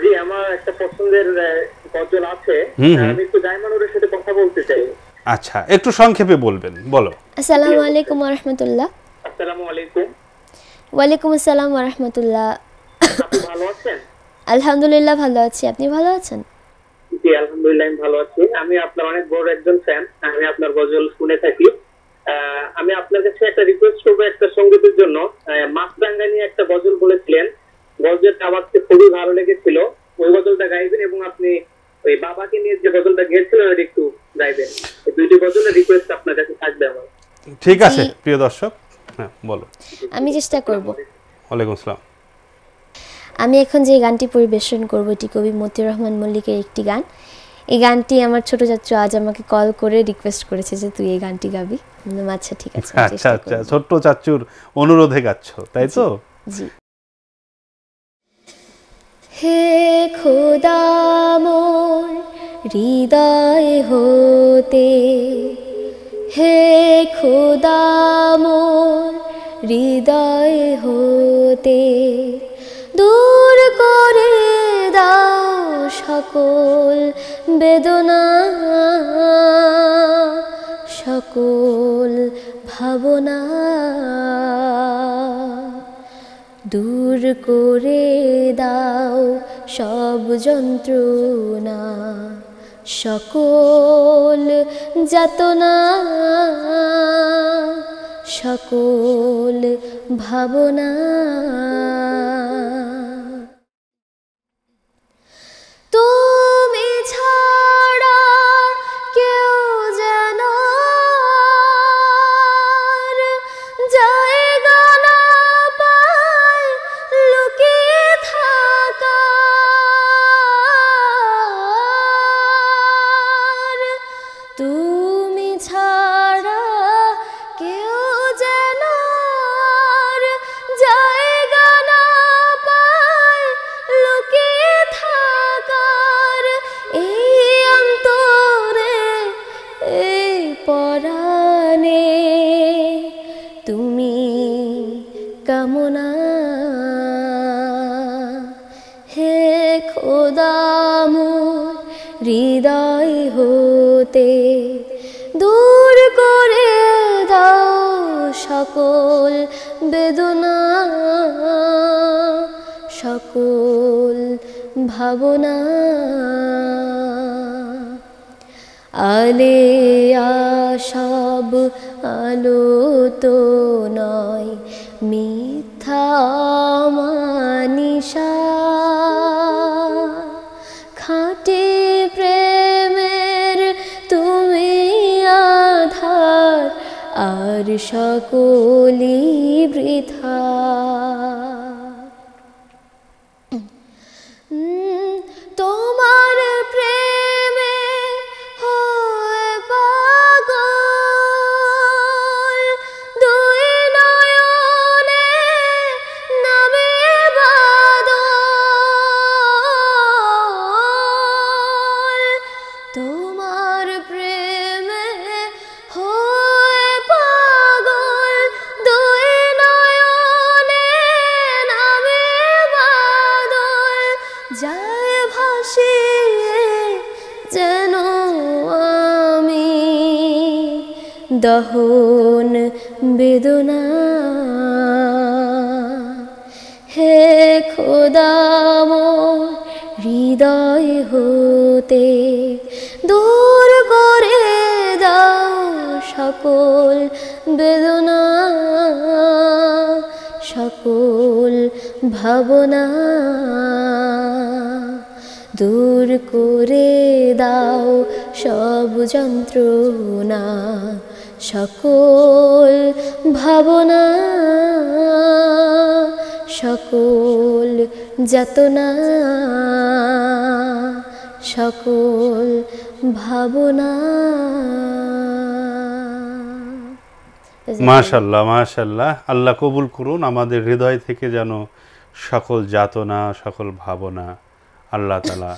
Speaker 3: জি আমার একটা পছন্দের গজল আছে আমি একটু ডায়মন্ডের সাথে কথা বলতে চাই
Speaker 1: আচ্ছা একটু সংক্ষেপে বলবেন বলো
Speaker 2: আসসালামু আলাইকুম ওয়া রাহমাতুল্লাহ
Speaker 1: আসসালামু আলাইকুম
Speaker 2: ওয়া আলাইকুম আসসালাম ওয়া রাহমাতুল্লাহ ভালো আছেন আলহামদুলিল্লাহ ভালো আছি আপনি ভালো আছেন
Speaker 3: জি আলহামদুলিল্লাহ আমি ভালো আছি আমি আপনার অনেক বড় একজন ফ্যান আমি আপনার গজল শুনে থাকি আমি আপনার কাছে একটা রিকোয়েস্ট করবো একটা সঙ্গীতের জন্য মাছরাঙ্গা নিয়ে একটা গজল বলেছিলেন খুবই ভালো লেগেছিল ওই গজলটা গাইবেন এবং আপনি ওই বাবাকে নিয়ে যে গজলটা গেয়েছিলেন
Speaker 2: ওটা একটু গাইবেন
Speaker 3: দুইটি গজলের রিকোয়েস্ট আপনার কাছে থাকবে আমার
Speaker 1: ঠিক আছে প্রিয় দর্শক হ্যাঁ বলো
Speaker 2: আমি চেষ্টা করব ওয়ালাইকুম আসসালাম আমি এখন যে গানটি পরিবেশন করব এটি কবি মতিউর রহমান মল্লিকের একটি গান এই গানটি আমার ছোট ছাত্র আজ আমাকে কল করে রিকোয়েস্ট করেছে যে তুই এই গানটি গাবি আচ্ছা ঠিক আছে
Speaker 1: আচ্ছা আচ্ছা ছোট্ট চাচুর অনুরোধে গাচ্ছ তাই তো জি
Speaker 2: হে খোদা হৃদয় হতে হে খোদা হৃদয় হতে দূর করে দাও সকল বেদনা সকল ভাবনা দূর করে দাও সব যন্ত্রণা সকল যাতনা সকল ভাবনা তুমি ছা কামনা হে খোদাম হৃদয় হতে দূর করে দাও সকল বেদনা সকল ভাবনা আলে সব আলো তো নয় মানিষা খাটে প্রেমের তুমি আধার আর সকলি বৃথ দহন বেদনা হে খোদাম হৃদয় হতে দূর করে দাও সকল বেদনা সকল ভাবনা দূর করে দাও সব যন্ত্রণা সকল ভাবনা সকল যাতনা সকল ভাবনা মাশাল্লাহ
Speaker 1: মাশাল্লাহ আল্লাহ কবুল করুন আমাদের হৃদয় থেকে যেন সকল যাতনা সকল ভাবনা আল্লাহ তালা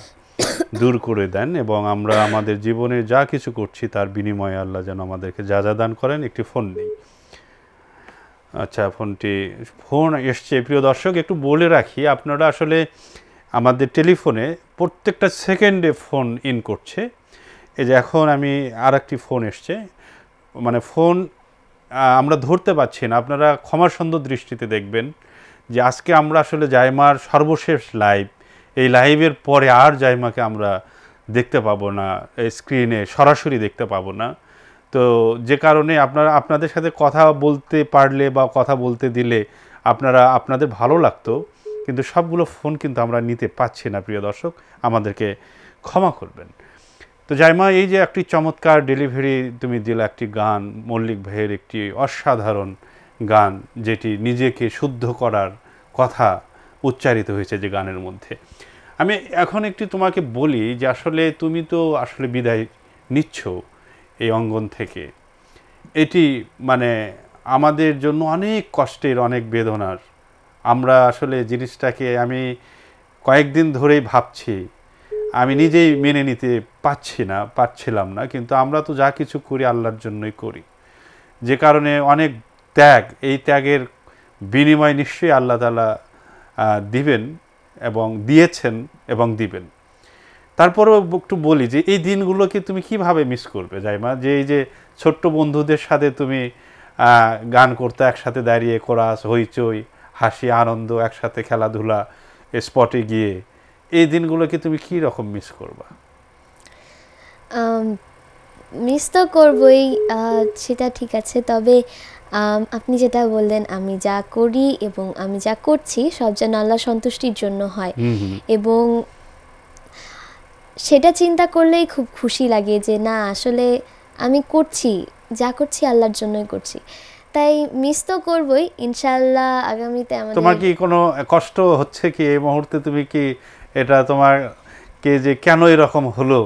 Speaker 1: দূর করে দেন এবং আমরা আমাদের জীবনে যা কিছু করছি তার বিনিময়ে আল্লাহ যেন আমাদেরকে যা যা দান করেন একটি ফোন নেই আচ্ছা ফোনটি ফোন এসছে প্রিয় দর্শক একটু বলে রাখি আপনারা আসলে আমাদের টেলিফোনে প্রত্যেকটা সেকেন্ডে ফোন ইন করছে এই যে এখন আমি আর একটি ফোন এসছে মানে ফোন আমরা ধরতে পারছি না আপনারা ক্ষমাসন্দ দৃষ্টিতে দেখবেন যে আজকে আমরা আসলে জায়মার সর্বশেষ লাইভ এই লাইভের পরে আর জাইমাকে আমরা দেখতে পাবো না স্ক্রিনে সরাসরি দেখতে পাবো না তো যে কারণে আপনারা আপনাদের সাথে কথা বলতে পারলে বা কথা বলতে দিলে আপনারা আপনাদের ভালো লাগতো কিন্তু সবগুলো ফোন কিন্তু আমরা নিতে পাচ্ছি না প্রিয় দর্শক আমাদেরকে ক্ষমা করবেন তো জাইমা এই যে একটি চমৎকার ডেলিভারি তুমি দিলে একটি গান মল্লিক ভাইয়ের একটি অসাধারণ গান যেটি নিজেকে শুদ্ধ করার কথা উচ্চারিত হয়েছে যে গানের মধ্যে আমি এখন একটি তোমাকে বলি যে আসলে তুমি তো আসলে বিদায় নিচ্ছ এই অঙ্গন থেকে এটি মানে আমাদের জন্য অনেক কষ্টের অনেক বেদনার আমরা আসলে জিনিসটাকে আমি কয়েকদিন ধরেই ভাবছি আমি নিজেই মেনে নিতে পারছি না পারছিলাম না কিন্তু আমরা তো যা কিছু করি আল্লাহর জন্যই করি যে কারণে অনেক ত্যাগ এই ত্যাগের বিনিময় নিশ্চয়ই আল্লাহ তালা দিবেন এবং দিয়েছেন এবং দিবেন তারপরেও একটু বলি যে এই দিনগুলোকে তুমি কিভাবে মিস করবে জাইমা যে এই যে ছোট্ট বন্ধুদের সাথে তুমি গান করতে একসাথে দাঁড়িয়ে কোরাস হইচই হাসি আনন্দ একসাথে খেলাধুলা স্পটে গিয়ে এই দিনগুলোকে তুমি কি রকম মিস করবা
Speaker 2: মিস তো করবই সেটা ঠিক আছে তবে আপনি যেটা বললেন আমি যা করি এবং আমি যা করছি সব যেন আল্লাহ সন্তুষ্টির জন্য হয় এবং সেটা চিন্তা করলেই খুব খুশি লাগে যে না আসলে আমি করছি যা করছি আল্লাহর জন্যই করছি তাই মিস তো করবই ইনশাল্লাহ আগামীতে আমাদের তোমার কি
Speaker 1: কোনো কষ্ট হচ্ছে কি এই মুহূর্তে তুমি কি এটা তোমার কে যে কেন এরকম হলো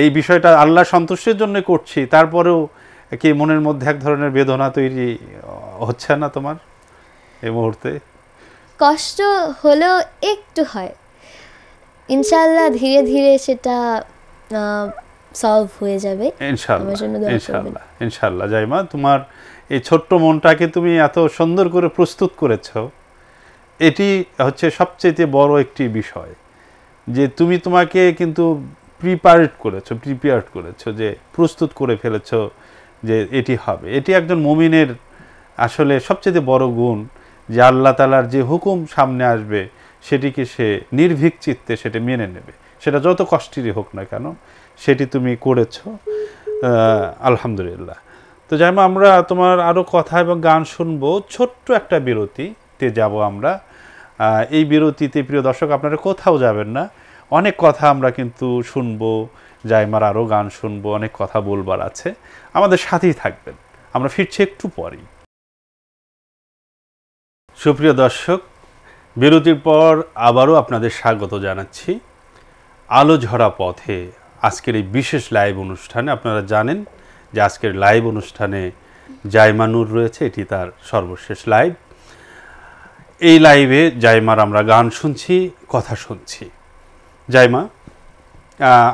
Speaker 1: এই বিষয়টা আল্লাহ সন্তুষ্টের জন্য করছি তারপরেও কি মনের মধ্যে এক ধরনের বেদনা তৈরি হচ্ছে না তোমার এই মুহূর্তে
Speaker 2: কষ্ট হলেও একটু হয় ইনশাল্লাহ ধীরে ধীরে সেটা সলভ হয়ে যাবে ইনশাআল্লাহ ইনশাআল্লাহ
Speaker 1: ইনশাআল্লাহ জাইমা তোমার এই ছোট্ট মনটাকে তুমি এত সুন্দর করে প্রস্তুত করেছ এটি হচ্ছে সবচেয়ে বড় একটি বিষয় যে তুমি তোমাকে কিন্তু প্রিপেয়ার্ড করেছো প্রিপেয়ার্ড করেছো যে প্রস্তুত করে ফেলেছো যে এটি হবে এটি একজন মুমিনের আসলে সবচেয়ে বড় গুণ যে আল্লাহ তালার যে হুকুম সামনে আসবে সেটিকে সে নির্ভীক চিত্তে সেটি মেনে নেবে সেটা যত কষ্টেরই হোক না কেন সেটি তুমি করেছ আলহামদুলিল্লাহ তো যাই আমরা তোমার আরও কথা এবং গান শুনবো ছোট্ট একটা বিরতিতে যাব আমরা এই বিরতিতে প্রিয় দর্শক আপনারা কোথাও যাবেন না অনেক কথা আমরা কিন্তু শুনবো জাইমার আরও গান শুনবো অনেক কথা বলবার আছে আমাদের সাথেই থাকবেন আমরা ফিরছি একটু পরেই সুপ্রিয় দর্শক বিরতির পর আবারও আপনাদের স্বাগত জানাচ্ছি আলো ঝরা পথে আজকের এই বিশেষ লাইভ অনুষ্ঠানে আপনারা জানেন যে আজকের লাইভ অনুষ্ঠানে জাইমানুর রয়েছে এটি তার সর্বশেষ লাইভ এই লাইভে জাইমার আমরা গান শুনছি কথা শুনছি জাইমা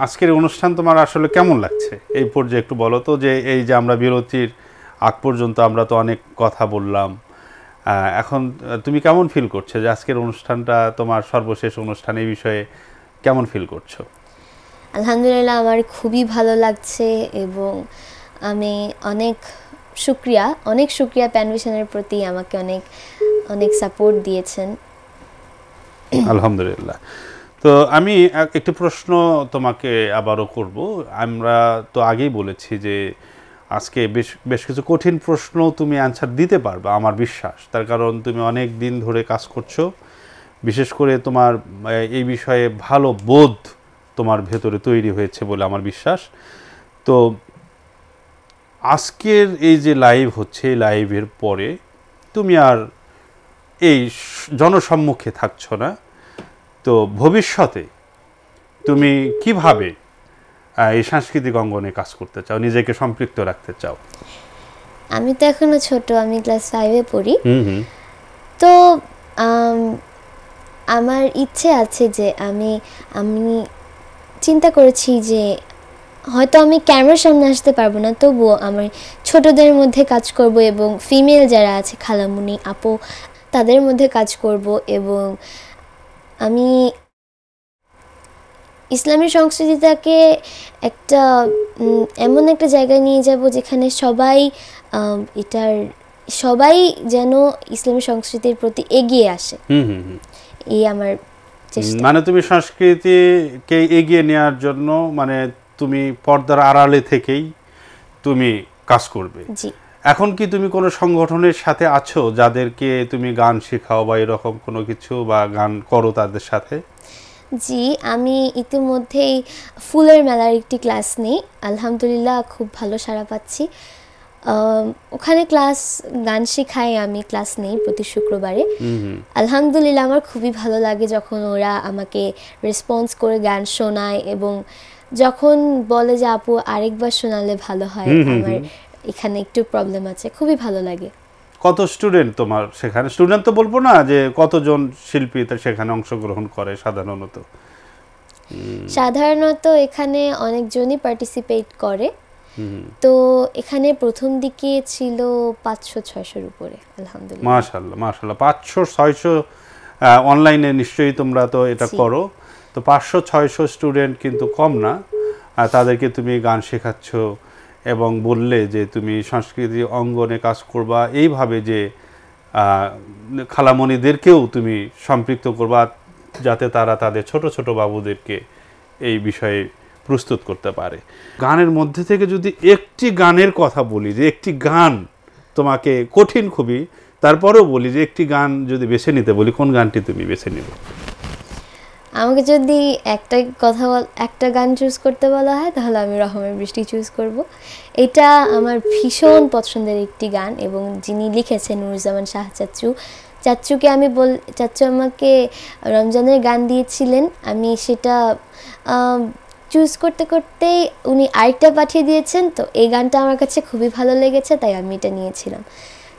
Speaker 1: আজকের অনুষ্ঠান তোমার আসলে কেমন লাগছে এই পর্যায়ে একটু বলো তো যে এই যে আমরা বিরতির আগ পর্যন্ত আমরা তো অনেক কথা বললাম এখন তুমি কেমন ফিল করছো যে আজকের অনুষ্ঠানটা তোমার সর্বশেষ অনুষ্ঠান এই বিষয়ে কেমন ফিল করছো
Speaker 2: আলহামদুলিল্লাহ আমার খুবই ভালো লাগছে এবং আমি অনেক শুক্রিয়া অনেক শুক্রিয়া প্যানভিশনের প্রতি আমাকে অনেক অনেক সাপোর্ট দিয়েছেন
Speaker 1: আলহামদুলিল্লাহ তো আমি একটি প্রশ্ন তোমাকে আবারও করব আমরা তো আগেই বলেছি যে আজকে বেশ বেশ কিছু কঠিন প্রশ্ন তুমি অ্যান্সার দিতে পারবে আমার বিশ্বাস তার কারণ তুমি অনেক দিন ধরে কাজ করছো বিশেষ করে তোমার এই বিষয়ে ভালো বোধ তোমার ভেতরে তৈরি হয়েছে বলে আমার বিশ্বাস তো আজকের এই যে লাইভ হচ্ছে এই লাইভের পরে তুমি আর এই জনসম্মুখে থাকছো না তো ভবিষ্যতে তুমি কিভাবে এই সাংস্কৃতিক অঙ্গনে কাজ করতে চাও নিজেকে সম্পৃক্ত রাখতে চাও
Speaker 2: আমি তো এখনো ছোট আমি ক্লাস ফাইভে পড়ি তো আমার ইচ্ছে আছে যে আমি আমি চিন্তা করেছি যে হয়তো আমি ক্যামেরার সামনে আসতে পারবো না তবুও আমার ছোটদের মধ্যে কাজ করব এবং ফিমেল যারা আছে খালামুনি আপু তাদের মধ্যে কাজ করব এবং আমি ইসলামী সংস্কৃতিটাকে একটা এমন একটা জায়গায় নিয়ে যাব যেখানে সবাই এটার সবাই যেন ইসলামী সংস্কৃতির প্রতি এগিয়ে আসে এই আমার
Speaker 1: মানে তুমি সংস্কৃতিকে এগিয়ে নেওয়ার জন্য মানে তুমি পর্দার আড়ালে থেকেই তুমি কাজ করবে জি এখন কি তুমি কোনো সংগঠনের সাথে আছো যাদেরকে তুমি গান শেখাও বা এরকম কোনো কিছু বা গান করো তাদের সাথে
Speaker 2: জি আমি ইতিমধ্যেই ফুলের মেলার একটি ক্লাস নেই আলহামদুলিল্লাহ খুব ভালো সারা পাচ্ছি ওখানে ক্লাস গান শেখাই আমি ক্লাস নেই প্রতি শুক্রবারে আলহামদুলিল্লাহ আমার খুবই ভালো লাগে যখন ওরা আমাকে রেসপন্স করে গান শোনায় এবং যখন বলে যে আপু আরেকবার শোনালে ভালো হয় আমার এখানে একটু প্রবলেম আছে খুবই ভালো লাগে
Speaker 1: কত স্টুডেন্ট তোমার সেখানে স্টুডেন্ট তো বলবো না যে কতজন শিল্পী তার সেখানে অংশগ্রহণ করে সাধারণত
Speaker 2: সাধারণত এখানে অনেকজনই পার্টিসিপেট করে তো এখানে প্রথম দিকে ছিল পাঁচশো ছয়শোর উপরে
Speaker 1: আলহামদুলিল্লাহ মাশাল্লাহ মাশাল্লাহ পাঁচশো ছয়শো অনলাইনে নিশ্চয়ই তোমরা তো এটা করো তো পাঁচশো ছয়শো স্টুডেন্ট কিন্তু কম না তাদেরকে তুমি গান শেখাচ্ছো এবং বললে যে তুমি সংস্কৃতি অঙ্গনে কাজ করবা এইভাবে যে খালামণিদেরকেও তুমি সম্পৃক্ত করবা যাতে তারা তাদের ছোট ছোট বাবুদেরকে এই বিষয়ে প্রস্তুত করতে পারে গানের মধ্যে থেকে যদি একটি গানের কথা বলি যে একটি গান তোমাকে কঠিন খুবই তারপরেও বলি যে একটি গান যদি বেছে নিতে বলি কোন গানটি তুমি বেছে নেবে
Speaker 2: আমাকে যদি একটা কথা বল একটা গান চুজ করতে বলা হয় তাহলে আমি রহমের বৃষ্টি চুজ করব। এটা আমার ভীষণ পছন্দের একটি গান এবং যিনি লিখেছেন নুরুজ্জামান শাহ চাচ্চু চাচ্চুকে আমি বল চাচ্চু আমাকে রমজানের গান দিয়েছিলেন আমি সেটা চুজ করতে করতেই উনি আরেকটা পাঠিয়ে দিয়েছেন তো এই গানটা আমার কাছে খুবই ভালো লেগেছে তাই আমি এটা নিয়েছিলাম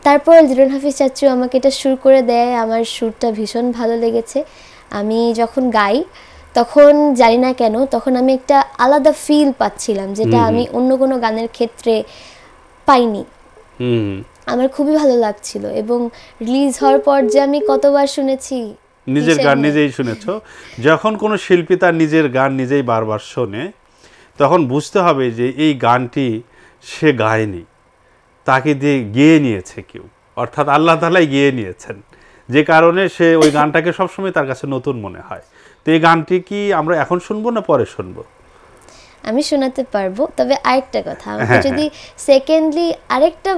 Speaker 2: তারপর লিটন হাফিজ চাচ্চু আমাকে এটা সুর করে দেয় আমার সুরটা ভীষণ ভালো লেগেছে আমি যখন গাই তখন জানি না কেন তখন আমি একটা আলাদা ফিল পাচ্ছিলাম যেটা আমি অন্য কোনো গানের ক্ষেত্রে পাইনি আমার খুবই ভালো লাগছিল এবং রিলিজ হওয়ার পর যে আমি কতবার শুনেছি নিজের গান নিজেই
Speaker 1: শুনেছ যখন কোনো শিল্পী তার নিজের গান নিজেই বারবার শোনে তখন বুঝতে হবে যে এই গানটি সে গায়নি তাকে দিয়ে গেয়ে নিয়েছে কেউ অর্থাৎ আল্লাহ তালাই গিয়ে নিয়েছেন যে কারণে সে ওই গানটাকে সবসময় তার কাছে নতুন মনে হয় তো এই গানটি কি আমরা এখন শুনবো না পরে শুনবো
Speaker 2: আমি শোনাতে পারবো তবে আরেকটা কথা আমাকে হ্যাঁ, যদি সেকেন্ডলি হ্যাঁ। আরেকটা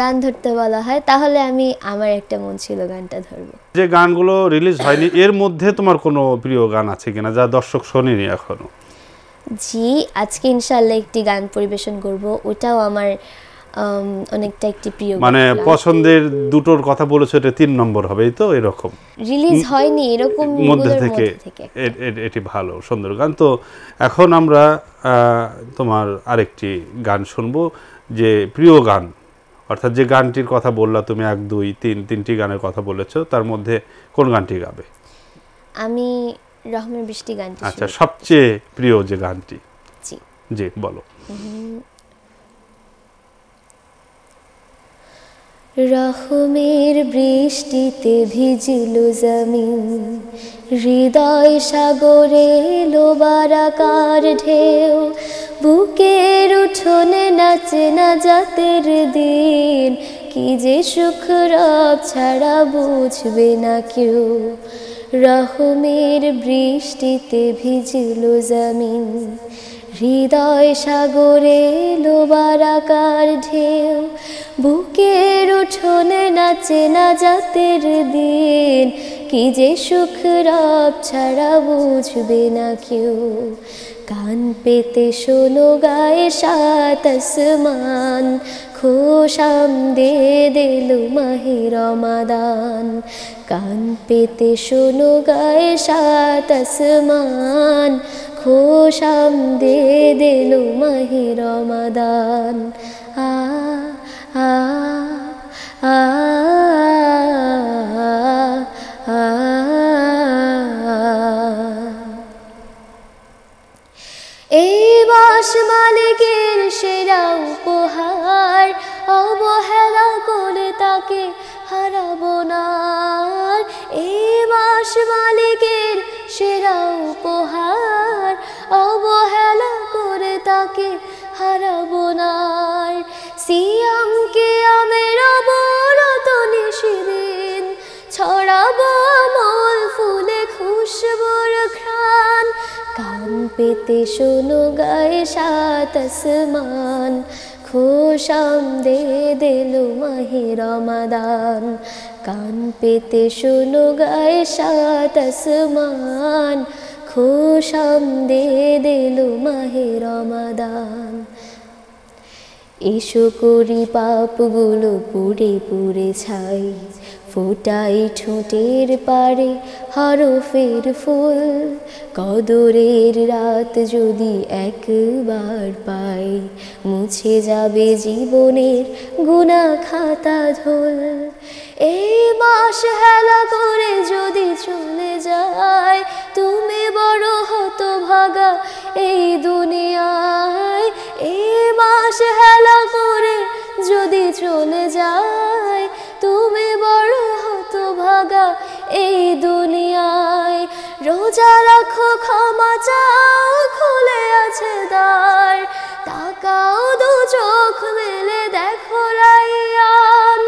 Speaker 2: গান ধরতে বলা হয় তাহলে আমি আমার একটা মন ছিল গানটা ধরবো
Speaker 1: যে গানগুলো রিলিজ হয়নি এর মধ্যে তোমার কোনো প্রিয় গান আছে কিনা যা দর্শক শোনেনি এখনো
Speaker 2: জি আজকে ইনশাল্লাহ একটি গান পরিবেশন করব ওটাও আমার অনেকটা প্রিয় মানে পছন্দের
Speaker 1: দুটোর কথা বলেছো এটা তিন নম্বর হবে তো এরকম
Speaker 2: রিলিজ হয়নি এরকম মধ্যে থেকে
Speaker 1: এটি ভালো সুন্দর গান তো এখন আমরা তোমার আরেকটি গান শুনবো যে প্রিয় গান অর্থাৎ যে গানটির কথা বললা তুমি এক দুই তিন তিনটি গানের কথা বলেছো তার মধ্যে কোন গানটি গাবে
Speaker 2: আমি রহমের বৃষ্টি গানটি আচ্ছা
Speaker 1: সবচেয়ে প্রিয় যে গানটি জি জি বলো
Speaker 2: রহমের বৃষ্টিতে ভিজিল জমিন হৃদয় সাগরে লোবারাকার ঢেউ বুকের উঠোনে নাচে না জাতের দিন কি যে সুখ রব ছাড়া বুঝবে না কেউ রহমের বৃষ্টিতে ভিজিল জমিন হৃদয় সাগরে লোবারাকার ঢেউ বুকের উঠোনে নাচে না জাতের দিন কি যে সুখ রব ছাড়া বুঝবে না কেউ কান পেতে শোনো গায়ে সাত আসমান খোশাম দে দিল মাহি রমাদান কান পেতে শোনো গায়ে সাত আসমান খোশাম দে দিলু মাহি রমাদান আ আ আ এই বাস মালিকের সেরা উপহার অবহেলা করে তাকে হারাবনার না এ মাস মালিকের সেরা উপহার অবহেলা করে তাকে হারাবনার সিয়ামকে আমের অবরত নিশিদিন ছড়াব মল ফুলে খুশবর ঘ্রাণ কান পেতে শোনো গায়ে সাত আসমান খুশাম দে দিলু মাহি রমাদান কান পেতে শুনো গায়ে সাত আসমান খুশাম দে দিলু মাহি রমাদান এসো করি পাপগুলো পুড়ে পুড়ে ছাই ফুটাই ঠোঁটের পারে হরফের ফুল কদরের রাত যদি একবার পাই মুছে যাবে জীবনের গুণা খাতা ঝোল এই মাস হেলা করে যদি চলে যায় তুমি বড় হতো ভাগা এই দুনিয়ায় এই মাস হেলা করে যদি চলে যায় তুমি বড় ভাগা এই দুনিয়ায় রোজা রাখো ক্ষমা চাও খুলে আছে দ্বার তাকাও দু চোখ মেলে দেখো রাইয়ান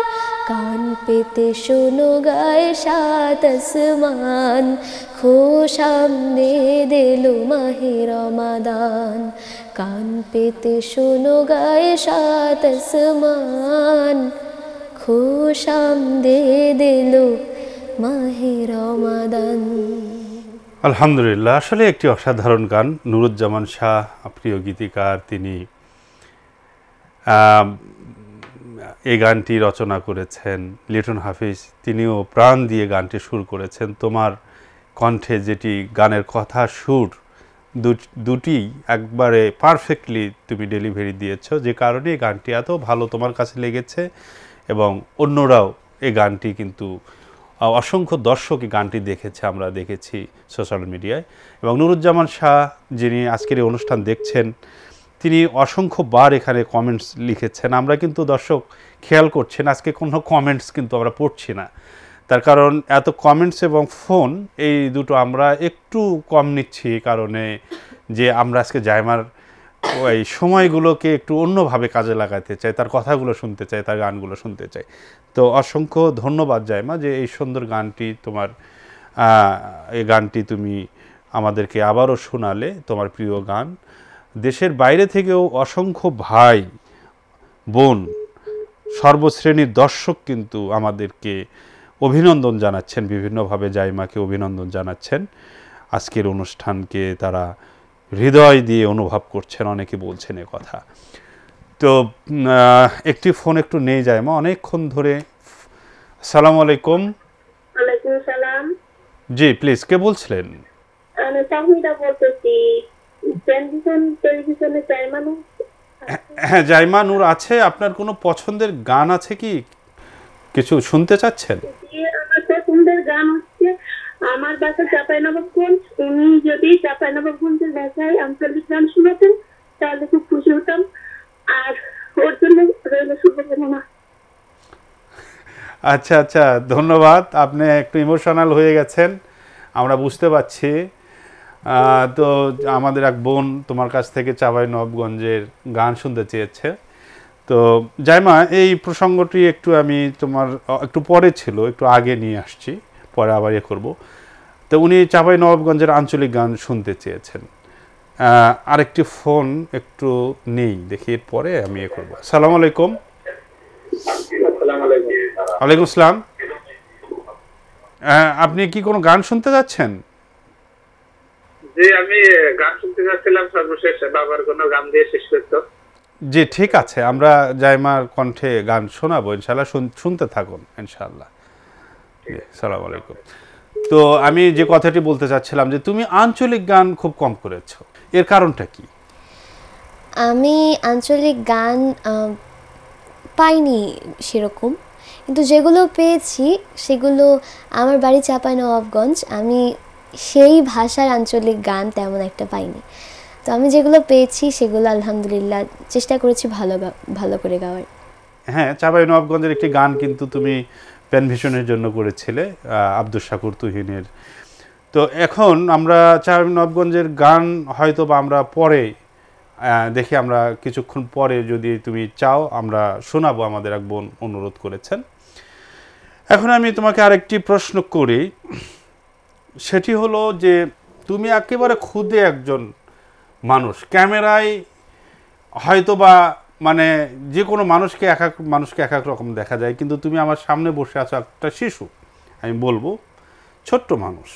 Speaker 2: কান পেতে শোনো গায়ে সাত আসমান খো সামনে দিলু মাহে রমাদান কান পেতে শোনো গায়ে সাত আসমান খুশাম দিয়ে দিল রমাদান
Speaker 1: আলহামদুলিল্লাহ আসলে একটি অসাধারণ গান নুরুজ্জামান শাহ প্রিয় গীতিকার তিনি এই গানটি রচনা করেছেন লিটন হাফিজ তিনিও প্রাণ দিয়ে গানটি সুর করেছেন তোমার কণ্ঠে যেটি গানের কথা সুর দুটি একবারে পারফেক্টলি তুমি ডেলিভারি দিয়েছ যে কারণে গানটি এত ভালো তোমার কাছে লেগেছে এবং অন্যরাও এই গানটি কিন্তু অসংখ্য দর্শক এই গানটি দেখেছে আমরা দেখেছি সোশ্যাল মিডিয়ায় এবং নুরুজ্জামান শাহ যিনি আজকের এই অনুষ্ঠান দেখছেন তিনি অসংখ্যবার এখানে কমেন্টস লিখেছেন আমরা কিন্তু দর্শক খেয়াল করছেন আজকে কোনো কমেন্টস কিন্তু আমরা পড়ছি না তার কারণ এত কমেন্টস এবং ফোন এই দুটো আমরা একটু কম নিচ্ছি কারণে যে আমরা আজকে জায়মার ওই সময়গুলোকে একটু অন্যভাবে কাজে লাগাতে চাই তার কথাগুলো শুনতে চাই তার গানগুলো শুনতে চাই তো অসংখ্য ধন্যবাদ জায়মা যে এই সুন্দর গানটি তোমার এই গানটি তুমি আমাদেরকে আবারও শোনালে তোমার প্রিয় গান দেশের বাইরে থেকেও অসংখ্য ভাই বোন সর্বশ্রেণীর দর্শক কিন্তু আমাদেরকে অভিনন্দন জানাচ্ছেন বিভিন্নভাবে জাইমাকে অভিনন্দন জানাচ্ছেন আজকের অনুষ্ঠানকে তারা হৃদয় দিয়ে অনুভব করছেন অনেকে বলছেন এ কথা তো একটি ফোন একটু নিয়ে যায় মা অনেকক্ষণ ধরে সালাম আলাইকুম সালাম জি প্লিজ কে বলছিলেন হ্যাঁ জাইমা নূর আছে আপনার কোনো পছন্দের গান আছে কি কিছু শুনতে চাচ্ছেন
Speaker 3: আমার পছন্দের আমার বাসা চাঁপাইনবাবগঞ্জ উনি যদি চাঁপাইনবাবগঞ্জের ভাষায় আমি গান শোনাতেন তাহলে খুব খুশি হতাম আর ওর জন্য রইল শুভকামনা
Speaker 1: আচ্ছা আচ্ছা ধন্যবাদ আপনি একটু ইমোশনাল হয়ে গেছেন আমরা বুঝতে পারছি তো আমাদের এক বোন তোমার কাছ থেকে চাবাই নবগঞ্জের গান শুনতে চেয়েছে তো জায়মা এই প্রসঙ্গটি একটু আমি তোমার একটু পরে ছিল একটু আগে নিয়ে আসছি পরে আবার ইয়ে করবো তো উনি চাপাই নবাবগঞ্জের আঞ্চলিক গান শুনতে চেয়েছেন আরেকটি ফোন একটু নেই দেখি পরে আমি ইয়ে করবো সালাম আলাইকুম ওয়ালাইকুম আসসালাম আপনি কি কোনো গান শুনতে যাচ্ছেন জি ঠিক আছে আমরা জাইমার কণ্ঠে গান শোনাবো ইনশাল্লাহ শুনতে থাকুন ইনশাল্লাহ সালাম আলাইকুম তো আমি যে কথাটি বলতে চাচ্ছিলাম যে তুমি আঞ্চলিক গান খুব কম করেছো এর কারণটা কি
Speaker 2: আমি আঞ্চলিক গান পাইনি সেরকম কিন্তু যেগুলো পেয়েছি সেগুলো আমার বাড়ি চাপাই নবাবগঞ্জ আমি সেই ভাষার আঞ্চলিক গান তেমন একটা পাইনি তো আমি যেগুলো পেয়েছি সেগুলো আলহামদুলিল্লাহ চেষ্টা করেছি ভালো ভালো করে গাওয়ার
Speaker 1: হ্যাঁ চাপাই নবাবগঞ্জের একটি গান কিন্তু তুমি প্যানভিশনের জন্য করেছিলে আব্দুল শাকুর তুহিনের তো এখন আমরা চার নবগঞ্জের গান হয়তো বা আমরা পরে দেখি আমরা কিছুক্ষণ পরে যদি তুমি চাও আমরা শোনাবো আমাদের এক বোন অনুরোধ করেছেন এখন আমি তোমাকে আরেকটি প্রশ্ন করি সেটি হলো যে তুমি একেবারে খুদে একজন মানুষ ক্যামেরায় হয়তো বা মানে যে কোনো মানুষকে এক এক মানুষকে এক এক রকম দেখা যায় কিন্তু তুমি আমার সামনে বসে আছো একটা শিশু আমি বলবো ছোট্ট মানুষ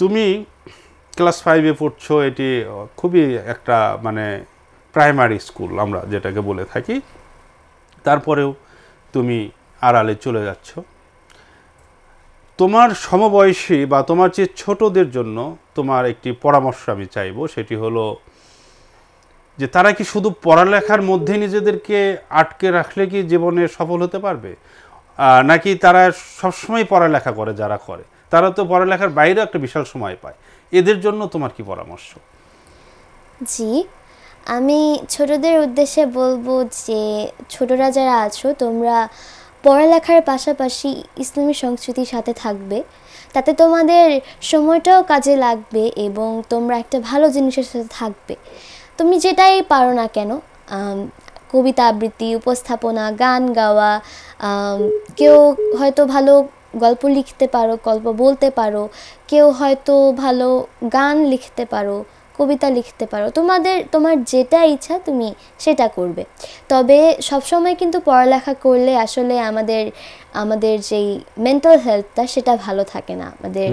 Speaker 1: তুমি ক্লাস ফাইভে পড়ছো এটি খুবই একটা মানে প্রাইমারি স্কুল আমরা যেটাকে বলে থাকি তারপরেও তুমি আড়ালে চলে যাচ্ছ তোমার সমবয়সী বা তোমার যে ছোটদের জন্য তোমার একটি পরামর্শ আমি চাইব সেটি হলো যে তারা কি শুধু পড়ালেখার মধ্যে নিজেদেরকে আটকে রাখলে কি জীবনে সফল হতে পারবে নাকি তারা সবসময় পড়ালেখা করে যারা করে তারা তো পড়ালেখার বাইরেও একটা বিশাল সময় পায় এদের জন্য তোমার কি পরামর্শ
Speaker 2: জি আমি ছোটদের উদ্দেশ্যে বলবো যে ছোটরা যারা আছো তোমরা পড়ালেখার পাশাপাশি ইসলামী সংস্কৃতির সাথে থাকবে তাতে তোমাদের সময়টাও কাজে লাগবে এবং তোমরা একটা ভালো জিনিসের সাথে থাকবে তুমি যেটাই পারো না কেন কবিতা আবৃত্তি উপস্থাপনা গান গাওয়া কেউ হয়তো ভালো গল্প লিখতে পারো গল্প বলতে পারো কেউ হয়তো ভালো গান লিখতে পারো কবিতা লিখতে পারো তোমাদের তোমার যেটা ইচ্ছা তুমি সেটা করবে তবে সবসময় কিন্তু পড়ালেখা করলে আসলে আমাদের আমাদের যেই মেন্টাল হেলথটা সেটা ভালো থাকে না আমাদের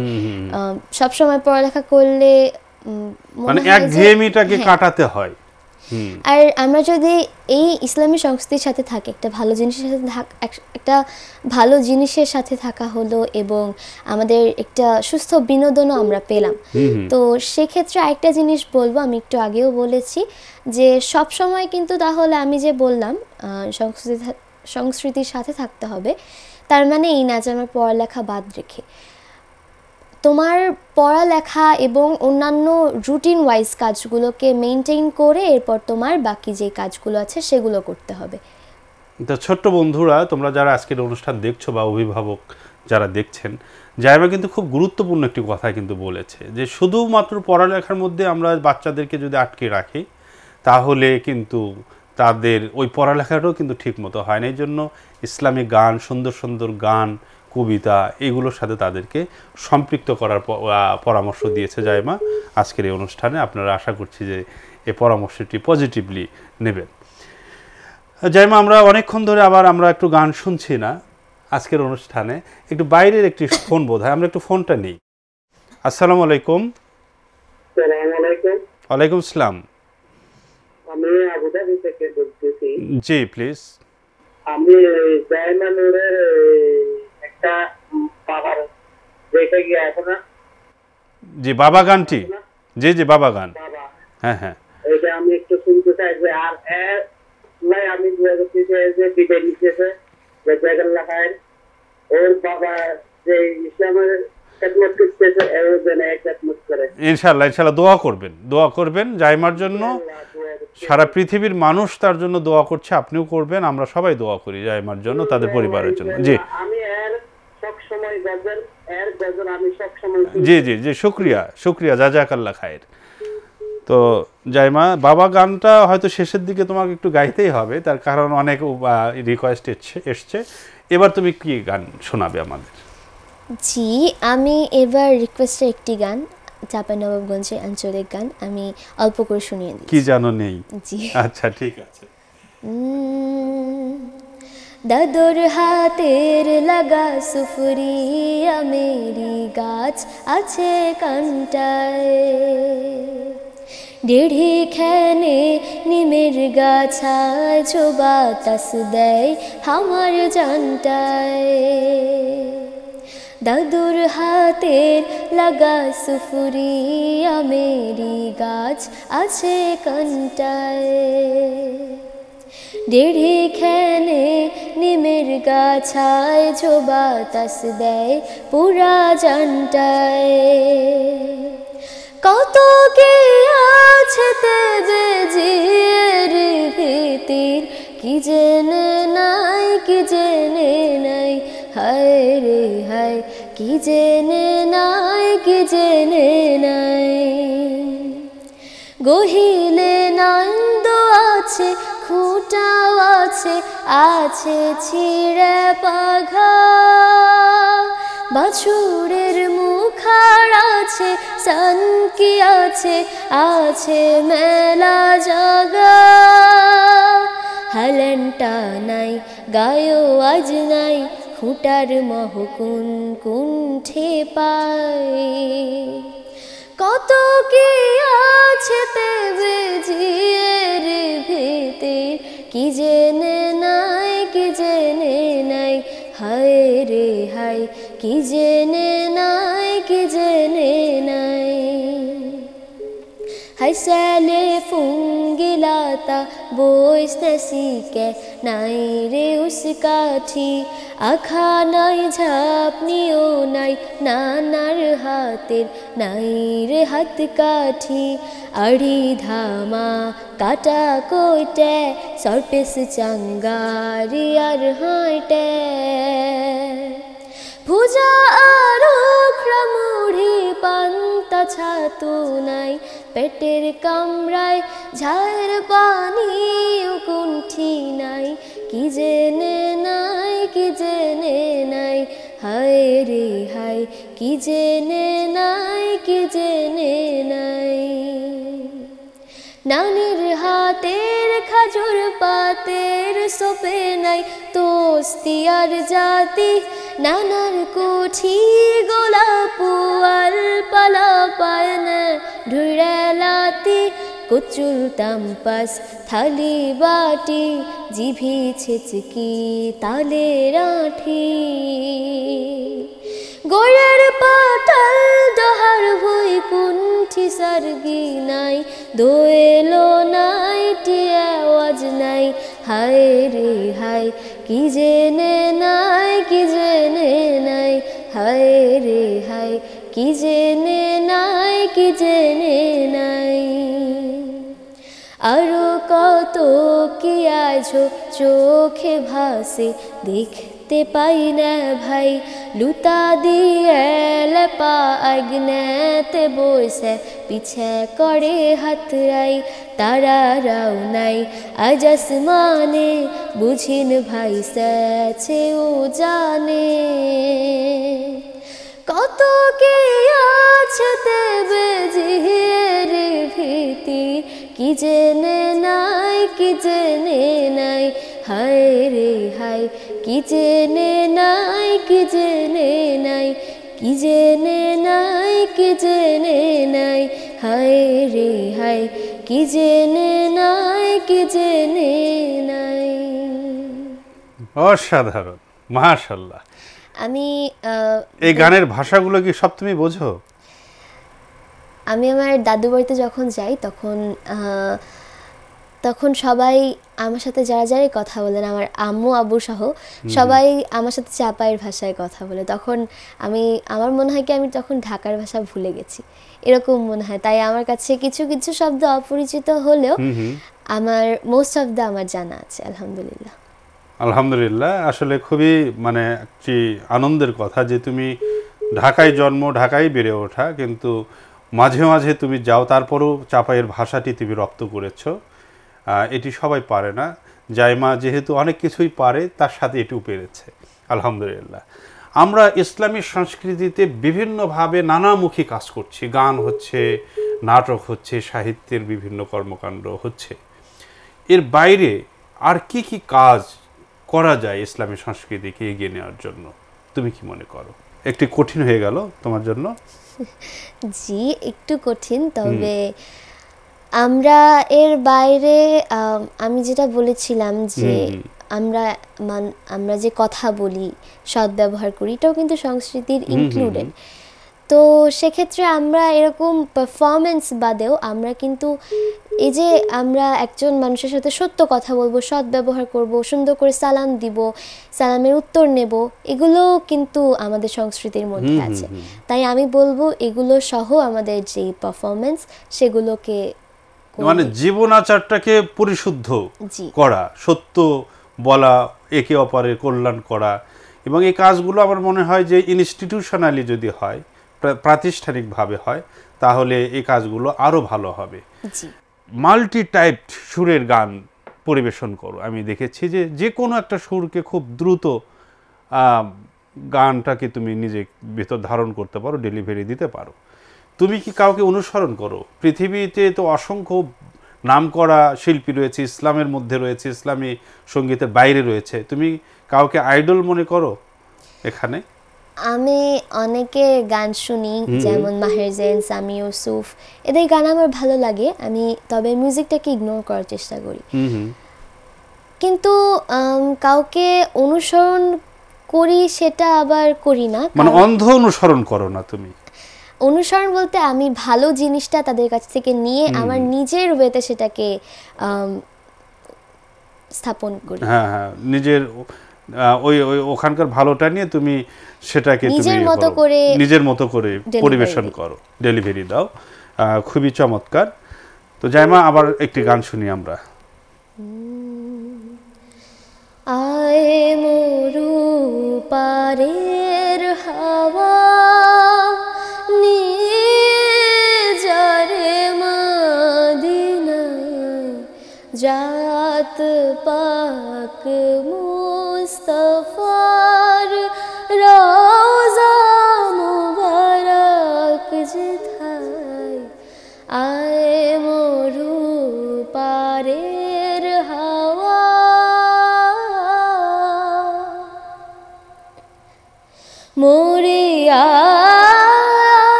Speaker 2: সবসময় পড়ালেখা করলে মানে এক ঘেয়েমিটাকে হ্যাঁ।
Speaker 1: কাটাতে হয়
Speaker 2: আর আমরা যদি এই ইসলামী সংস্কৃতির সাথে থাকি একটা ভালো জিনিসের সাথে একটা ভালো জিনিসের সাথে থাকা হলো এবং আমাদের একটা সুস্থ বিনোদনও আমরা পেলাম তো সেক্ষেত্রে আরেকটা জিনিস বলবো আমি একটু আগেও বলেছি যে সব সময় কিন্তু তাহলে আমি যে বললাম সংস্কৃতি সংস্কৃতির সাথে থাকতে হবে তার মানে এই না যে আমার পড়ালেখা বাদ রেখে তোমার পড়ালেখা এবং অন্যান্য রুটিন ওয়াইজ কাজগুলোকে মেনটেন করে এরপর তোমার বাকি যে কাজগুলো আছে সেগুলো করতে হবে
Speaker 1: তো ছোট্ট বন্ধুরা তোমরা যারা আজকের অনুষ্ঠান দেখছো বা অভিভাবক যারা দেখছেন জায়মা কিন্তু খুব গুরুত্বপূর্ণ একটি কথা কিন্তু বলেছে যে শুধুমাত্র পড়ালেখার মধ্যে আমরা বাচ্চাদেরকে যদি আটকে রাখি তাহলে কিন্তু তাদের ওই পড়ালেখাটাও কিন্তু ঠিক মতো হয় না এই জন্য ইসলামিক গান সুন্দর সুন্দর গান কবিতা এগুলোর সাথে তাদেরকে সম্পৃক্ত করার পরামর্শ দিয়েছে জায়মা আজকের এই অনুষ্ঠানে আপনারা আশা করছি যে এই পরামর্শটি পজিটিভলি নেবেন জাইমা আমরা অনেকক্ষণ ধরে আবার আমরা একটু গান শুনছি না আজকের অনুষ্ঠানে একটু বাইরের একটি ফোন বোধ হয় আমরা একটু ফোনটা নিই আসসালামু আলাইকুম ওয়ালাইকুম আসসালাম
Speaker 3: আমি থেকে বলতেছি জি প্লিজ আমি জাইমা
Speaker 1: জি বাবা গানটি জি জি বাবা গান হ্যাঁ হ্যাঁ ইনশাল্লাহ ইনশাল্লাহ দোয়া করবেন দোয়া করবেন জাইমার জন্য সারা পৃথিবীর মানুষ তার জন্য দোয়া করছে আপনিও করবেন আমরা সবাই দোয়া করি জাইমার জন্য তাদের পরিবারের জন্য জি জি জি জি শুক্রিয়া শুক্রিয়া যা জাজাকাল্লা খায়ের তো জাইমা বাবা গানটা হয়তো শেষের দিকে তোমাকে একটু গাইতেই হবে তার কারণ অনেক রিকোয়েস্ট এসছে এবার তুমি কি গান শোনাবে আমাদের
Speaker 2: জি আমি এবার রিকোয়েস্টে একটি গান চাপা নবাবগঞ্জের আঞ্চলিক গান আমি অল্প করে শুনিয়ে দিই কি জানো
Speaker 1: নেই জি আচ্ছা ঠিক আছে
Speaker 2: দাদর হাতের লাগা সুফরি আমেরি গাছ আছে কানটায় ডেড়ে খেনে নিমের গাছায় ছো বাতাস দেয় আমার জানটায় দাদুর হাতের লাগা সুফুরি আমেরি গাছ আছে কান্টায় ডেড়ে খেলে নিমের গাছায় ঝো বাতাস দেয় পুরা জানটায় কত কে আছে তেজে জিয়ের ভিতির কি জেনে নাই কি জেনে নাই হায় রে হায় কি জেনে নাই কি জেনে নাই গহিলে নান্দ আছে খুঁটা আছে আছে ছিঁড়ে পাঘা বাছুরের মুখার আছে সনকি আছে আছে মেলা জাগা হালেনটা নাই গায়ো আজ নাই খুঁটার মহকুন কুণ্ঠে পায় কত কি আছে তেজে জিয়ের ভিতে কি জেনে নাই কি জেনে নাই হায় রে হায় কি জেনে নাই কি জেনে নাই হাসালে ফুঙ্গিলাতা বসতেসি কে নাই রে উসকাঠি আখা নাই ঝাপনিও নাই নানার হাতের নাই রে হাত কাঠি আড়ি ধামা কাটা কইটে সরপেস চাঙ্গারি আর হাঁটে ভুজা আর মুড়ি পান্তা ছাতু নাই পেটের কামরায় ঝায়ের পানি কুণ্ঠি নাই কি জেনে নাই কি জেনে নাই হায় রে হায় কি জেনে নাই কি জেনে নাই নানির হাতের খাজুর পাতের সোপে নাই তোস্তিয়ার জাতি নানার কুঠি গোলাপুয়াল পালা না ঢুড়ালাতি কচুর তাম্পাস থালি বাটি জিভি ছেচকি তালে রাঠি গোড়ের পাতাল দহার ভুই কুণ্ঠি সার্গি নাই দোয়েল নাই টিয়া নাই হায় রে হায় কি জেনে নাই কি জেনে নাই হায় রে হায় কি জেনে নাই কি জেনে নাই আরো কত কি আজ চোখে ভাসে দেখ দেখতে পাই না ভাই লুতা দিয়ে পা আগ্নেতে বসে পিছে করে হাত তারা রাও নাই আজ আসমানে বুঝিন ভাই সে ও জানে কত কে আছে ভীতি কি জেনে নাই কি জেনে নাই হায় রে হায় কি জেনে নাই কি জেনে নাই কি জেনে নাই কি জেনে নাই হায় রে হায় কি জেনে নাই কি জেনে নাই
Speaker 1: অসাধারণ মাশাআল্লাহ
Speaker 2: আমি এই গানের
Speaker 1: ভাষাগুলো কি সব তুমি বোঝো
Speaker 2: আমি আমার দাদু বাড়িতে যখন যাই তখন তখন সবাই আমার সাথে যারা যারাই কথা বলেন আমার আম্মু আব্বু সহ সবাই আমার সাথে চাপাইয়ের ভাষায় কথা বলে তখন আমি আমার মনে হয় কি আমি তখন ঢাকার ভাষা ভুলে গেছি এরকম মনে হয় তাই আমার কাছে কিছু কিছু শব্দ অপরিচিত হলেও আমার মোস্ট অফ দা আমার জানা আছে আলহামদুলিল্লাহ
Speaker 1: আলহামদুলিল্লাহ আসলে খুবই মানে একটি আনন্দের কথা যে তুমি ঢাকায় জন্ম ঢাকায় বেড়ে ওঠা কিন্তু মাঝে মাঝে তুমি যাও তারপরও চাপাইয়ের ভাষাটি তুমি রপ্ত করেছো এটি সবাই পারে না জায়মা যেহেতু অনেক কিছুই পারে তার সাথে এটিও পেরেছে আলহামদুলিল্লাহ আমরা ইসলামী সংস্কৃতিতে বিভিন্নভাবে নানামুখী কাজ করছি গান হচ্ছে নাটক হচ্ছে সাহিত্যের বিভিন্ন কর্মকাণ্ড হচ্ছে এর বাইরে আর কি কি কাজ করা যায় ইসলামী সংস্কৃতিকে এগিয়ে নেওয়ার জন্য তুমি কি মনে করো একটি কঠিন হয়ে গেল তোমার জন্য
Speaker 2: জি একটু কঠিন তবে আমরা এর বাইরে আমি যেটা বলেছিলাম যে আমরা আমরা যে কথা বলি সদ ব্যবহার করি এটাও কিন্তু সংস্কৃতির ইনক্লুডেড তো সেক্ষেত্রে আমরা এরকম পারফরমেন্স বাদেও আমরা কিন্তু এই যে আমরা একজন মানুষের সাথে সত্য কথা বলবো সৎ ব্যবহার করব সুন্দর করে সালাম দিব সালামের উত্তর নেব এগুলো কিন্তু আমাদের সংস্কৃতির মধ্যে আছে তাই আমি বলবো এগুলো সহ আমাদের যে পারফরমেন্স সেগুলোকে মানে
Speaker 1: জীবন আচারটাকে পরিশুদ্ধ করা সত্য বলা একে অপরের কল্যাণ করা এবং এই কাজগুলো আমার মনে হয় যে ইনস্টিটিউশনালি যদি হয় প্রাতিষ্ঠানিকভাবে হয় তাহলে এই কাজগুলো আরও ভালো হবে মাল্টি টাইপ সুরের গান পরিবেশন করো আমি দেখেছি যে যে কোনো একটা সুরকে খুব দ্রুত গানটাকে তুমি নিজে ভেতর ধারণ করতে পারো ডেলিভারি দিতে পারো তুমি কি কাউকে অনুসরণ করো পৃথিবীতে তো অসংখ্য নাম করা শিল্পী রয়েছে ইসলামের মধ্যে রয়েছে ইসলামী সঙ্গীতের বাইরে রয়েছে তুমি কাউকে আইডল মনে করো এখানে
Speaker 2: আমি অনেকে গান শুনি যেমন মাহের জেন সামি ইউসুফ এদের গান আমার ভালো লাগে আমি তবে মিউজিকটাকে ইগনোর করার চেষ্টা করি কিন্তু কাউকে অনুসরণ করি সেটা আবার করি না মানে অন্ধ
Speaker 1: অনুসরণ করো না তুমি
Speaker 2: অনুসরণ বলতে আমি ভালো জিনিসটা তাদের কাছ থেকে নিয়ে আমার নিজের ওয়েতে সেটাকে স্থাপন করি হ্যাঁ
Speaker 1: হ্যাঁ নিজের ওই ওই ওখানকার ভালোটা নিয়ে তুমি সেটাকে নিজের ইয়ে মতো করে নিজের মতো করে পরিবেশন করো ডেলিভারি দাও খুবই চমৎকার তো জাইমা আবার একটি গান শুনি আমরা
Speaker 2: আয় মরু পারের হাওয়া जात पाक मुस्तफार रा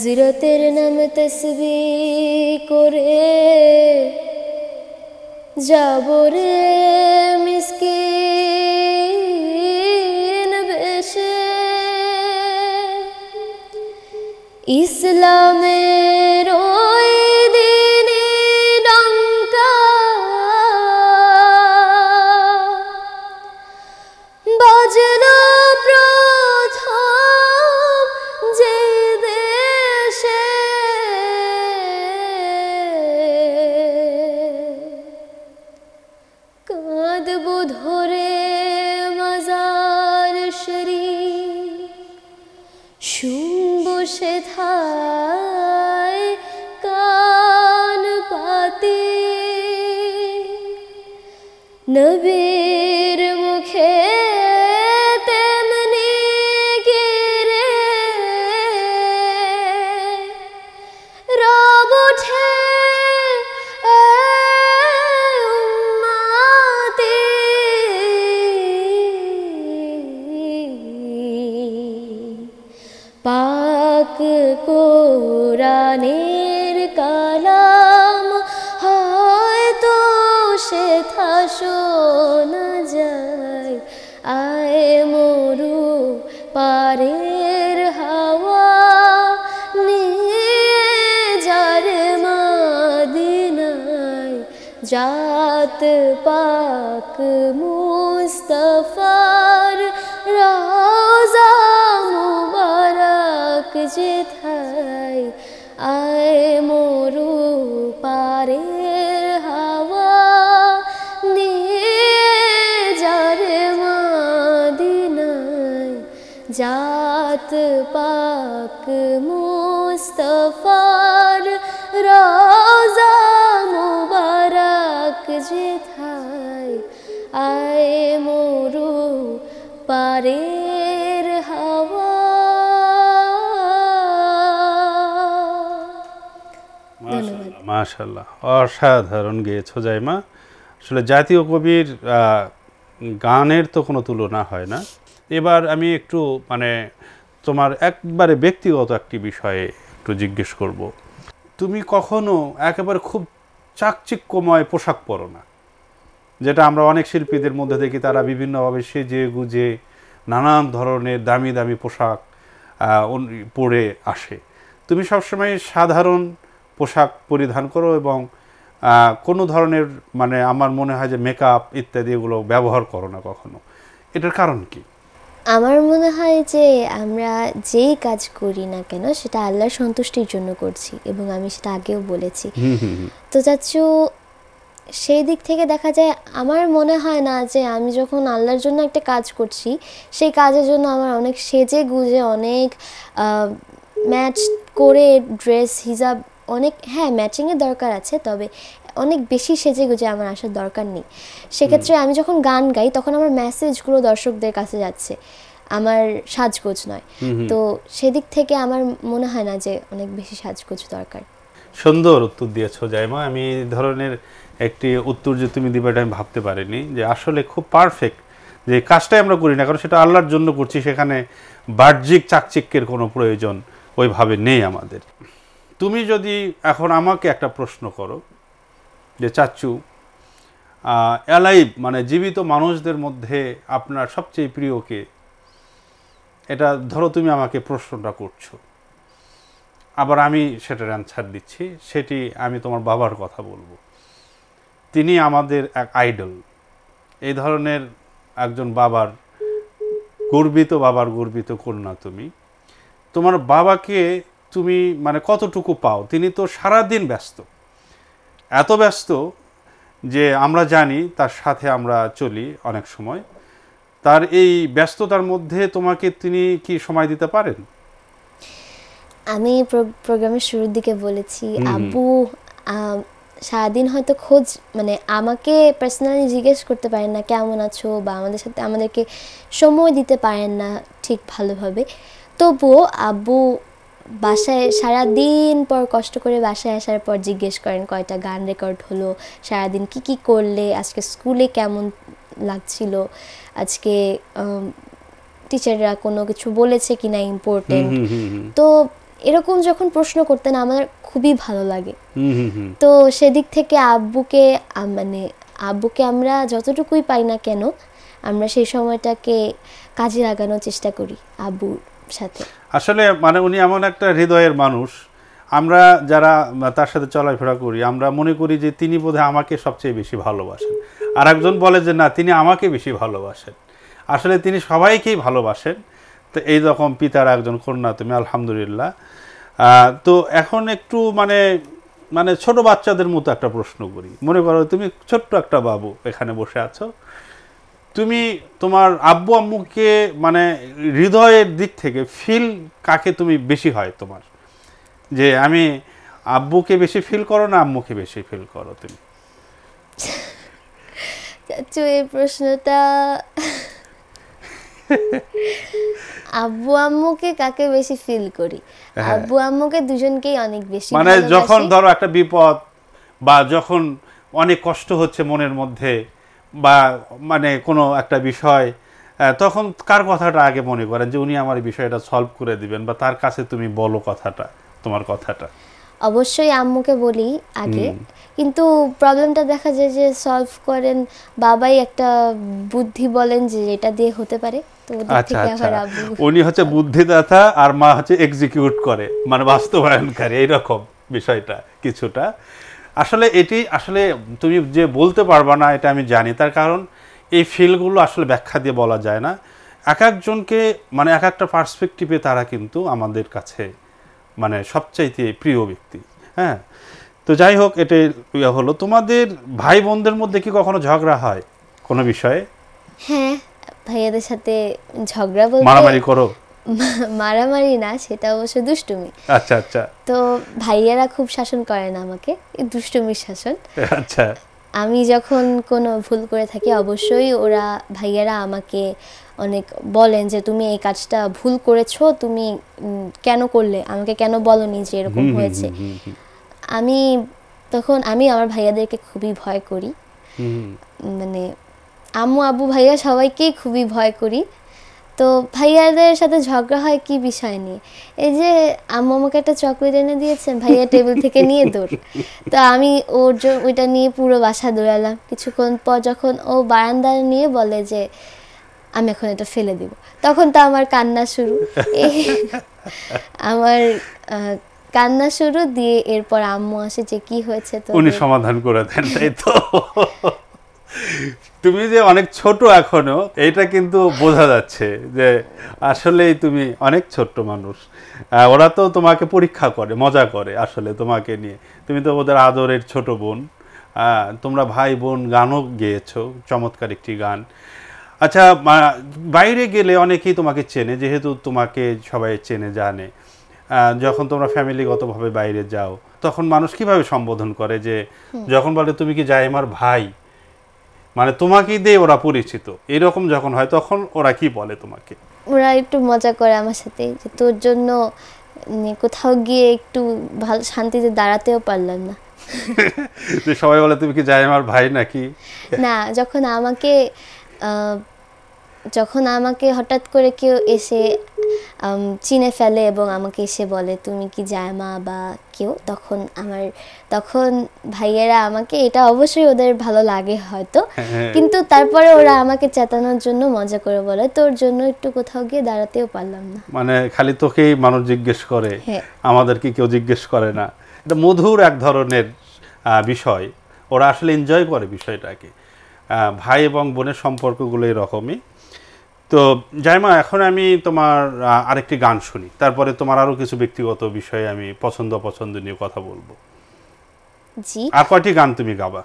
Speaker 2: হজরতের নাম তসবি করে যাব রে মিসকি বেশে ইসলামে जात पाक मुस्तफा
Speaker 1: মাশাল্লাহ অসাধারণ গেয়েছো জাইমা আসলে জাতীয় কবির গানের তো কোনো তুলনা হয় না এবার আমি একটু মানে তোমার একবারে ব্যক্তিগত একটি বিষয়ে একটু জিজ্ঞেস করব। তুমি কখনো একেবারে খুব চাকচিক্যময় পোশাক পরো না যেটা আমরা অনেক শিল্পীদের মধ্যে দেখি তারা বিভিন্নভাবে সেজে গুজে নানান ধরনের দামি দামি পোশাক পরে আসে তুমি সবসময় সাধারণ পোশাক পরিধান করো এবং কোনো ধরনের মানে আমার মনে হয় যে মেকআপ ইত্যাদি এগুলো ব্যবহার করো না কখনো এটার কারণ কি
Speaker 2: আমার মনে হয় যে আমরা যেই কাজ করি না কেন সেটা আল্লাহর সন্তুষ্টির জন্য করছি এবং আমি সেটা আগেও বলেছি তো চাচ্ছু সেই দিক থেকে দেখা যায় আমার মনে হয় না যে আমি যখন আল্লাহর জন্য একটা কাজ করছি সেই কাজের জন্য আমার অনেক সেজে গুজে অনেক ম্যাচ করে ড্রেস হিজাব অনেক হ্যাঁ ম্যাচিংয়ের দরকার আছে তবে অনেক বেশি সেজে গুজে আমার আসার দরকার নেই সেক্ষেত্রে আমি যখন গান গাই তখন আমার মেসেজগুলো দর্শকদের কাছে যাচ্ছে আমার সাজগোজ নয় তো সেদিক থেকে আমার মনে হয় না যে অনেক বেশি সাজগোজ দরকার
Speaker 1: সুন্দর উত্তর দিয়েছো জাইমা আমি এই ধরনের একটি উত্তর যে তুমি দিবে এটা আমি ভাবতে পারিনি যে আসলে খুব পারফেক্ট যে কাজটাই আমরা করি না কারণ সেটা আল্লাহর জন্য করছি সেখানে বাহ্যিক চাকচিক্যের কোনো প্রয়োজন ওইভাবে নেই আমাদের তুমি যদি এখন আমাকে একটা প্রশ্ন করো যে চাচ্ছু অ্যালাইভ মানে জীবিত মানুষদের মধ্যে আপনার সবচেয়ে প্রিয়কে এটা ধরো তুমি আমাকে প্রশ্নটা করছো আবার আমি সেটার অ্যান্সার দিচ্ছি সেটি আমি তোমার বাবার কথা বলবো তিনি আমাদের এক আইডল এই ধরনের একজন বাবার গর্বিত বাবার গর্বিত কন্যা তুমি তোমার বাবাকে তুমি মানে কতটুকু পাও তিনি তো সারাদিন ব্যস্ত এত ব্যস্ত যে আমরা জানি তার সাথে আমরা চলি অনেক সময় তার এই ব্যস্ততার মধ্যে তোমাকে তিনি কি সময় দিতে পারেন
Speaker 2: আমি প্রোগ্রামের শুরুর দিকে বলেছি আব্বু সারাদিন হয়তো খোঁজ মানে আমাকে পার্সোনালি জিজ্ঞেস করতে পারেন না কেমন আছো বা আমাদের সাথে আমাদেরকে সময় দিতে পারেন না ঠিক ভালোভাবে তবুও আব্বু বাসায় সারাদিন পর কষ্ট করে বাসায় আসার পর জিজ্ঞেস করেন কয়টা গান রেকর্ড হলো সারাদিন কি কি করলে আজকে স্কুলে কেমন লাগছিল আজকে টিচাররা কোনো কিছু বলেছে কি না ইম্পর্টেন্ট তো এরকম যখন প্রশ্ন করতেন আমার খুবই ভালো লাগে তো সেদিক থেকে আব্বুকে মানে আব্বুকে আমরা যতটুকুই পাই না কেন আমরা সেই সময়টাকে কাজে লাগানোর চেষ্টা করি আব্বুর সাথে
Speaker 1: আসলে মানে উনি এমন একটা হৃদয়ের মানুষ আমরা যারা তার সাথে চলাফেরা করি আমরা মনে করি যে তিনি বোধহয় আমাকে সবচেয়ে বেশি ভালোবাসেন আর একজন বলে যে না তিনি আমাকে বেশি ভালোবাসেন আসলে তিনি সবাইকেই ভালোবাসেন তো এই রকম পিতার একজন কন্যা তুমি আলহামদুলিল্লাহ তো এখন একটু মানে মানে ছোট বাচ্চাদের মতো একটা প্রশ্ন করি মনে করো তুমি ছোট্ট একটা বাবু এখানে বসে আছো তুমি তোমার আব্বু আম্মুকে মানে হৃদয়ের দিক থেকে ফিল কাকে তুমি বেশি হয় তোমার যে আমি আব্বুকে বেশি ফিল করো না আম্মুকে বেশি ফিল করো তুমি
Speaker 2: চাচু এই প্রশ্নটা আব্বু আম্মুকে কাকে বেশি ফিল করি
Speaker 1: হ্যাঁ। আব্বু
Speaker 2: আম্মুকে দুজনকেই অনেক বেশি মানে যখন
Speaker 1: ধরো একটা বিপদ বা যখন অনেক কষ্ট হচ্ছে মনের মধ্যে বা মানে কোনো একটা বিষয় তখন কার কথাটা আগে মনে করেন যে উনি আমার বিষয়টা সলভ করে দিবেন বা তার কাছে তুমি বলো কথাটা তোমার কথাটা
Speaker 2: অবশ্যই আম্মুকে বলি আগে কিন্তু প্রবলেমটা দেখা যায় যে সলভ করেন বাবাই একটা বুদ্ধি বলেন যে এটা দিয়ে হতে পারে তো আচ্ছা, আচ্ছা।
Speaker 1: উনি হচ্ছে বুদ্ধিদাতা আর মা হচ্ছে এক্সিকিউট করে মানে বাস্তবায়নকারী এইরকম বিষয়টা কিছুটা আসলে এটি আসলে তুমি যে বলতে পারবা না এটা আমি জানি তার কারণ এই ফিলগুলো আসলে ব্যাখ্যা দিয়ে বলা যায় না এক একজনকে মানে এক একটা পার্সপেক্টিভে তারা কিন্তু আমাদের কাছে মানে সবচাইতে প্রিয় ব্যক্তি হ্যাঁ তো যাই হোক এটা ইয়ে হলো তোমাদের ভাই বোনদের মধ্যে কি কখনো ঝগড়া হয় কোনো বিষয়ে
Speaker 2: হ্যাঁ ভাইয়াদের সাথে ঝগড়া বলতে মারামারি করো মারামারি না সেটা অবশ্য দুষ্টুমি আচ্ছা আচ্ছা তো ভাইয়ারা খুব শাসন করে না আমাকে দুষ্টুমির শাসন আচ্ছা আমি যখন কোনো ভুল করে থাকি অবশ্যই ওরা ভাইয়ারা আমাকে অনেক বলেন যে তুমি এই কাজটা ভুল করেছো তুমি কেন করলে আমাকে কেন বলনি যে এরকম হয়েছে আমি তখন আমি আমার ভাইয়াদেরকে খুবই ভয় করি মানে আম্মু আবু ভাইয়া সবাইকেই খুবই ভয় করি তো ভাইয়াদের সাথে ঝগড়া হয় কি বিষয় নিয়ে এই যে আম্মু আমাকে একটা চকলেট এনে দিয়েছেন ভাইয়া টেবিল থেকে নিয়ে দৌড় তো আমি ওর জন্য ওইটা নিয়ে পুরো বাসা দৌড়ালাম কিছুক্ষণ পর যখন ও বারান্দা নিয়ে বলে যে আমি এখন এটা ফেলে দিব তখন তো আমার কান্না শুরু আমার কান্না শুরু দিয়ে এরপর আম্মু আসে যে কি হয়েছে তো উনি
Speaker 1: সমাধান করে দেন তাই তো তুমি যে অনেক ছোট এখনো এটা কিন্তু বোঝা যাচ্ছে যে আসলেই তুমি অনেক ছোট্ট মানুষ ওরা তো তোমাকে পরীক্ষা করে মজা করে আসলে তোমাকে নিয়ে তুমি তো ওদের আদরের ছোট বোন তোমরা ভাই বোন গানও গেয়েছো চমৎকার একটি গান আচ্ছা বাইরে গেলে অনেকেই তোমাকে চেনে যেহেতু তোমাকে সবাই চেনে জানে যখন তোমরা ফ্যামিলিগতভাবে বাইরে যাও তখন মানুষ কিভাবে সম্বোধন করে যে যখন বলে তুমি কি আমার ভাই মানে তোমাকে দিয়ে ওরা পরিচিত এরকম যখন হয় তখন ওরা কি বলে তোমাকে
Speaker 2: ওরা একটু মজা করে আমার সাথে যে তোর জন্য মানে কোথাও গিয়ে একটু ভালো শান্তিতে দাঁড়াতেও পারলাম না
Speaker 1: সবাই বলে তুমি কি যাই আমার ভাই নাকি
Speaker 2: না যখন আমাকে যখন আমাকে হঠাৎ করে কেউ এসে চিনে ফেলে এবং আমাকে এসে বলে তুমি কি জায়মা বা কেউ তখন আমার তখন ভাইয়েরা আমাকে এটা অবশ্যই ওদের ভালো লাগে হয়তো
Speaker 1: হ্যাঁ। কিন্তু
Speaker 2: তারপরে ওরা আমাকে চেতানোর জন্য মজা করে বলে তোর জন্য একটু কোথাও গিয়ে দাঁড়াতেও পারলাম না
Speaker 1: মানে খালি তোকেই মানুষ জিজ্ঞেস করে হ্যাঁ। আমাদের কি কেউ জিজ্ঞেস করে না এটা মধুর এক ধরনের বিষয় ওরা আসলে এনজয় করে বিষয়টাকে ভাই এবং বোনের সম্পর্কগুলো এরকমই তো জাইমা এখন আমি তোমার আরেকটি গান শুনি তারপরে তোমার আরো কিছু ব্যক্তিগত বিষয়ে আমি পছন্দ অপছন্দ নিয়ে কথা বলবো জি আর কয়টি গান তুমি গাবা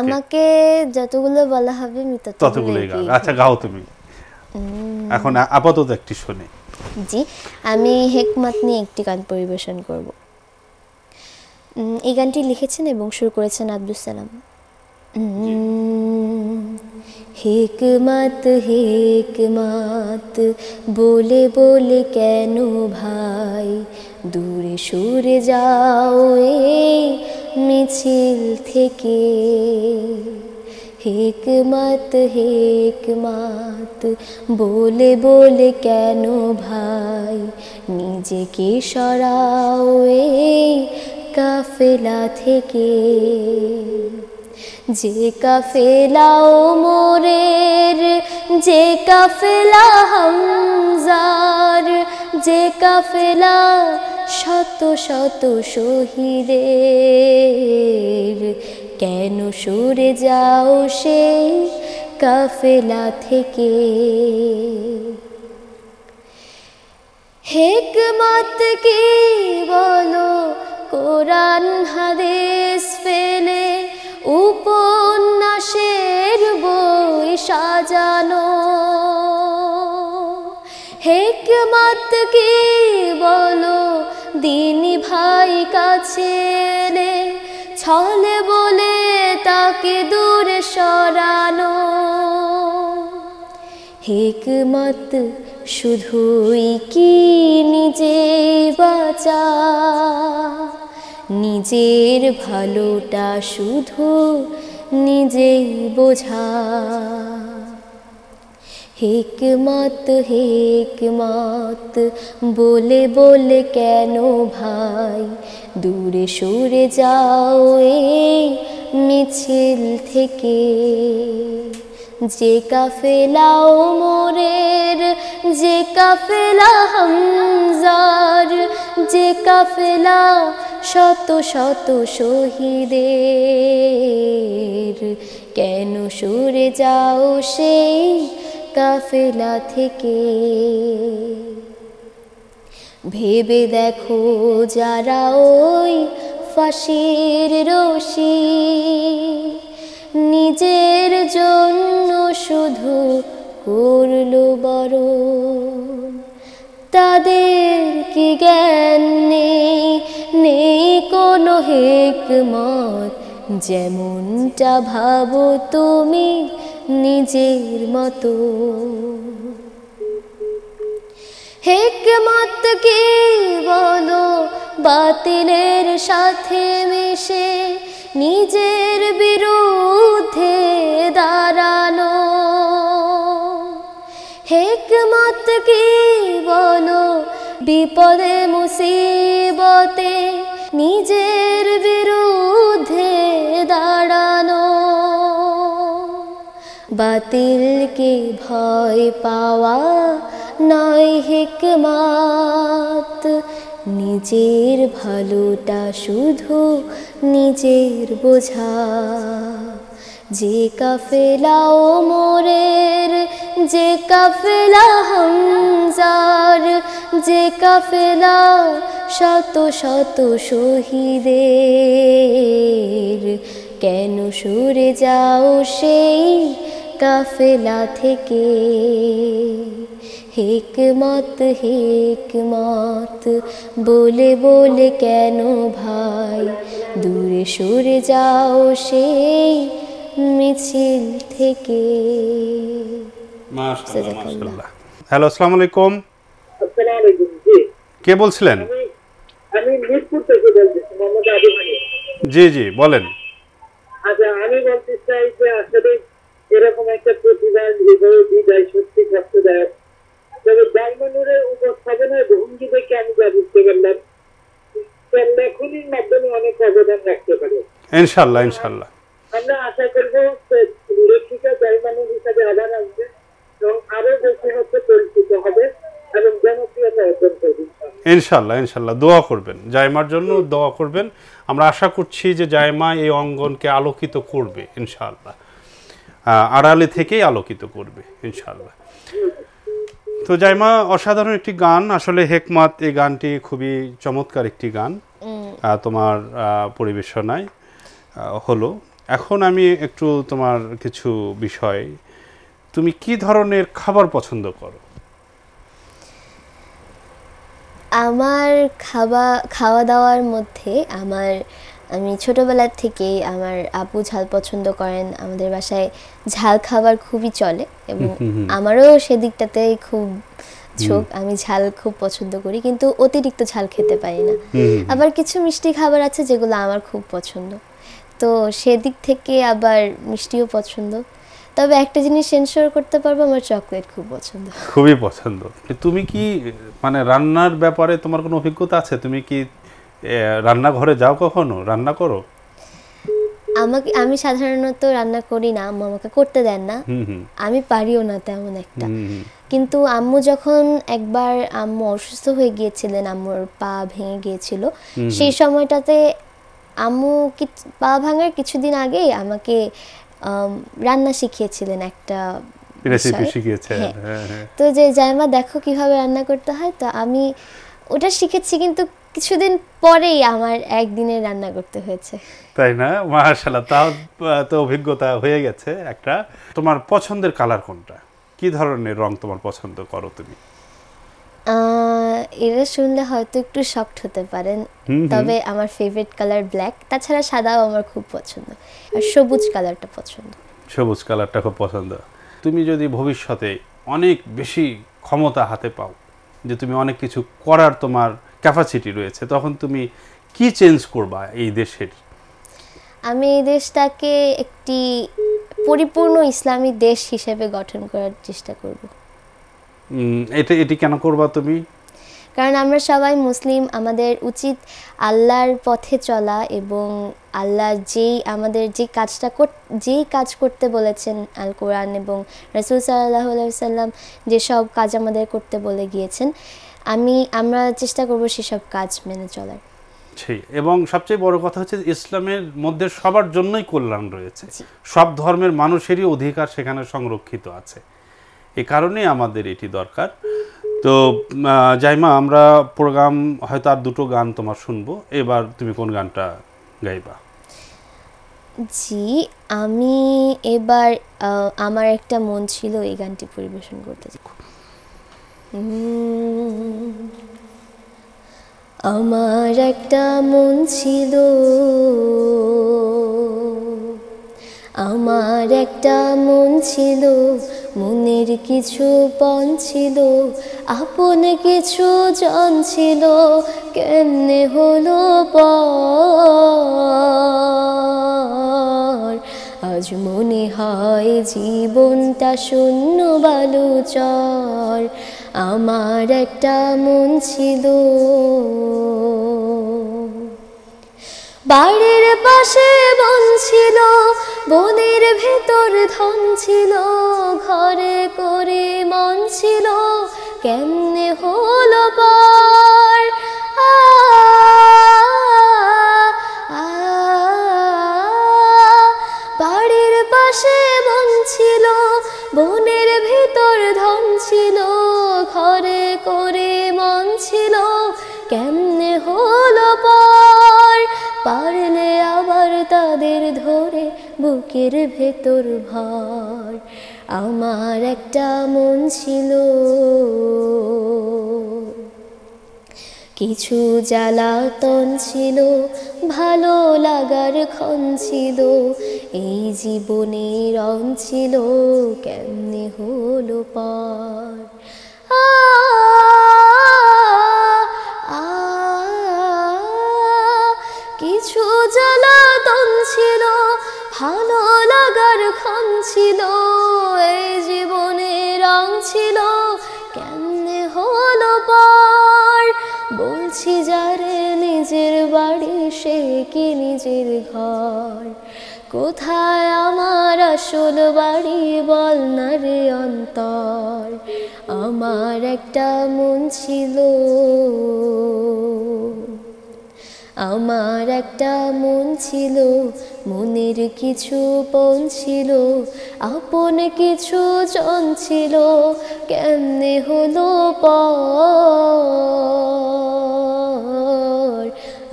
Speaker 1: আমাকে
Speaker 2: যতগুলো বলা হবে আমি ততগুলোই গাবো আচ্ছা
Speaker 1: গাও তুমি এখন আপাতত একটি শুনি
Speaker 2: জি আমি হেকমাত নিয়ে একটি গান পরিবেশন করব এই গানটি লিখেছেন এবং শুরু করেছেন আব্দুল সালাম হেক হেক মাত বলে বলে কেন ভাই দূরে সুরে যাও এ মিছিল থেকে হেক হেক মাত বলে বলে কেন ভাই নিজেকে সরাও এ কাফেলা থেকে যে কাফেলাও মোরের যে কাফেলা হামজার যে কাফেলা শত শত শহীদের কেন সুরে যাও সে কাফেলা থেকে হেকমত কি বলো কোরআন হাদিস ফেলে উপন্যাসের বই সাজানো হেকমাত কি বলো দিন ভাই কাছে ছলে বলে তাকে দূরে সরানো হেকমত শুধুই কি নিজে বাঁচা নিজের ভালোটা শুধু নিজেই বোঝা হেকমত হেকমত বলে বলে কেন ভাই দূরে সরে যাও এই মিছিল থেকে যে কাফেলাও মোরের যে কাফেলা হামজার যে কাফেলা শত শত শহীদের কেন সুরে যাও সেই কাফেলা থেকে ভেবে দেখো যারা ওই ফাঁসির রশি নিজের জন্য শুধু করল বড় তাদের কি জ্ঞান নেই নেই কোনো হেকমত যেমনটা ভাবো তুমি নিজের মতো হেকমত কি বলো বাতিলের সাথে মিশে নিজের বিরুদ্ধে দাঁড়ানো হেকমত কি বলো বিপদে মুসিবতে নিজের বিরুদ্ধে দাঁড়ানো বাতিল কি ভয় পাওয়া নয় হেকমাত নিজের ভালোটা শুধু নিজের বোঝা যে কাফেলা ও মোরের যে কাফেলা হমজার যে কাফেলা শত শত শহীদের কেন সুরে যাও সেই কাফেলা থেকে হেকমত হেকমত বলে বলে কেন ভাই দূরে সরে যাও সেই মিছিল থেকে
Speaker 1: হ্যালো আসসালামু আলাইকুম কে বলছিলেন
Speaker 3: আমি মিরপুর থেকে মোহাম্মদ
Speaker 1: জি জি বলেন
Speaker 3: আচ্ছা আমি বলতে চাই যে আসলে এরকম একটা প্রতিবাদ এভাবে বিদায় সত্যি কষ্টদায়ক তবে ব্যাঙ্গালোরে উপস্থাপনার ভঙ্গি দেখে আমি যা বুঝতে পারলাম লেখনির মাধ্যমে অনেক অবদান রাখতে পারে
Speaker 1: ইনশাল্লাহ ইনশাল্লাহ
Speaker 3: আমরা আশা করব লেখিকা জয়মানি হিসাবে আবার আসবে এবং আরো বেশি হচ্ছে পরিচিত হবে এবং জনপ্রিয়তা অর্জন করবে
Speaker 1: ইনশাল্লাহ ইনশাল্লাহ দোয়া করবেন জায়মার জন্য দোয়া করবেন আমরা আশা করছি যে জায়মা এই অঙ্গনকে আলোকিত করবে ইনশাল্লাহ আড়ালে থেকেই আলোকিত করবে ইনশাল্লাহ তো জায়মা অসাধারণ একটি গান আসলে হেকমাত এই গানটি খুবই চমৎকার একটি গান তোমার পরিবেশনায় হলো এখন আমি একটু তোমার কিছু বিষয় তুমি কি ধরনের খাবার পছন্দ করো
Speaker 2: আমার খাওয়া খাওয়া দাওয়ার মধ্যে আমার আমি ছোটবেলার থেকে আমার আপু ঝাল পছন্দ করেন আমাদের বাসায় ঝাল খাবার খুবই চলে এবং আমারও সেদিকটাতে খুব ঝোঁক আমি ঝাল খুব পছন্দ করি কিন্তু অতিরিক্ত ঝাল খেতে পারি না আবার কিছু মিষ্টি খাবার আছে যেগুলো আমার খুব পছন্দ তো সেদিক থেকে আবার মিষ্টিও পছন্দ তবে একটা জিনিস এনশিওর করতে পারবো আমার চকলেট খুব পছন্দ
Speaker 1: খুবই পছন্দ মানে তুমি কি মানে রান্নার ব্যাপারে তোমার কোনো অভিজ্ঞতা আছে তুমি কি রান্না ঘরে যাও কখনো রান্না করো
Speaker 2: আমাকে আমি সাধারণত রান্না করি না আম্মু আমাকে করতে দেন না আমি পারিও না তেমন একটা কিন্তু আম্মু যখন একবার আম্মু অসুস্থ হয়ে গিয়েছিলেন আম্মুর পা ভেঙে গিয়েছিল সেই সময়টাতে আম্মু পা ভাঙার কিছুদিন আগেই আমাকে রান্না শিখিয়েছিলেন একটা হ্যাঁ। হ্যাঁ, হ্যাঁ। তো যে জায়মা দেখো কিভাবে রান্না করতে হয় তো আমি ওটা শিখেছি কিন্তু কিছুদিন পরেই আমার একদিনে রান্না করতে হয়েছে
Speaker 1: তাই না মাশাআল্লাহ তাও তো অভিজ্ঞতা হয়ে গেছে একটা তোমার পছন্দের কালার কোনটা কি ধরনের রং তোমার পছন্দ করো তুমি
Speaker 2: এটা শুনলে হয়তো একটু শক্ট হতে পারেন তবে আমার ফেভারিট কালার ব্ল্যাক তাছাড়া সাদাও আমার খুব পছন্দ আর সবুজ কালারটা পছন্দ
Speaker 1: সবুজ কালারটা খুব পছন্দ তুমি যদি ভবিষ্যতে অনেক বেশি ক্ষমতা হাতে পাও যে তুমি অনেক কিছু করার তোমার ক্যাপাসিটি রয়েছে তখন তুমি কি চেঞ্জ করবা এই দেশের
Speaker 2: আমি এই দেশটাকে একটি পরিপূর্ণ ইসলামী দেশ হিসেবে গঠন করার চেষ্টা করব
Speaker 1: এটা এটি কেন করবা তুমি
Speaker 2: কারণ আমরা সবাই মুসলিম আমাদের উচিত আল্লাহর পথে চলা এবং আল্লাহ যেই আমাদের যে কাজটা যেই কাজ করতে বলেছেন আল কোরআন এবং রসুল সাল্লাহ সাল্লাম যেসব কাজ আমাদের করতে বলে গিয়েছেন আমি আমরা চেষ্টা করব সেসব কাজ মেনে চলার
Speaker 1: সেই এবং সবচেয়ে বড় কথা হচ্ছে ইসলামের মধ্যে সবার জন্যই কল্যাণ রয়েছে সব ধর্মের মানুষেরই অধিকার সেখানে সংরক্ষিত আছে এ কারণে আমাদের এটি দরকার তো জাইমা আমরা প্রোগ্রাম হয়তো আর দুটো গান তোমার শুনবো এবার তুমি কোন গানটা গাইবা
Speaker 2: জি আমি এবার আমার একটা মন ছিল এই গানটি পরিবেশন করতে আমার একটা মন ছিল আমার একটা মন ছিল মনের কিছু পণ ছিল আপন কিছু জন ছিল কেমনে হলো পর আজ মনে হয় জীবনটা শূন্য চর আমার একটা মন ছিল বাড়ির পাশে বন ছিল বনের ভেতর ধন ছিল ঘরে করে মন ছিল কেমনে হলো পর বাড়ির পাশে বন ছিল বনের ভেতর ধন ছিল ঘরে করে মন ছিল কেমনে হলো পর পারলে আবার তাদের ধরে বুকের ভেতর ভর আমার একটা মন ছিল কিছু জ্বালাতন ছিল ভালো লাগার ক্ষণ ছিল এই জীবনের রং ছিল কেমনে হলো পর আ কিছু জ্বালাতন ছিল ভালো লাগার ক্ষণ ছিল এই জীবনে রং ছিল কেমনে হলো পর বলছি যারে নিজের বাড়ি সে কি নিজের ঘর কোথায় আমার আসল বাড়ি বল না রে অন্তর আমার একটা মন ছিল আমার একটা মন ছিল মনের কিছু পণ ছিল আপন কিছু জন ছিল কেমনে হলো পর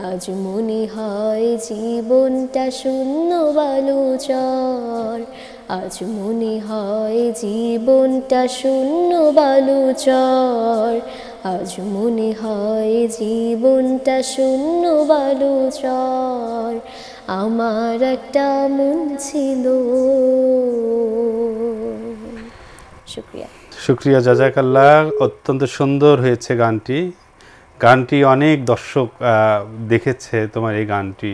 Speaker 2: আজ মনে হয় জীবনটা শূন্য বালু চর আজ মনে হয় জীবনটা শূন্য চর আজ মনে হয় জীবনটা শূন্য বালু চর আমার একটা মন ছিল শুক্রিয়া
Speaker 1: শুক্রিয়া জাজাকাল্লাহ অত্যন্ত সুন্দর হয়েছে গানটি গানটি অনেক দর্শক দেখেছে তোমার এই গানটি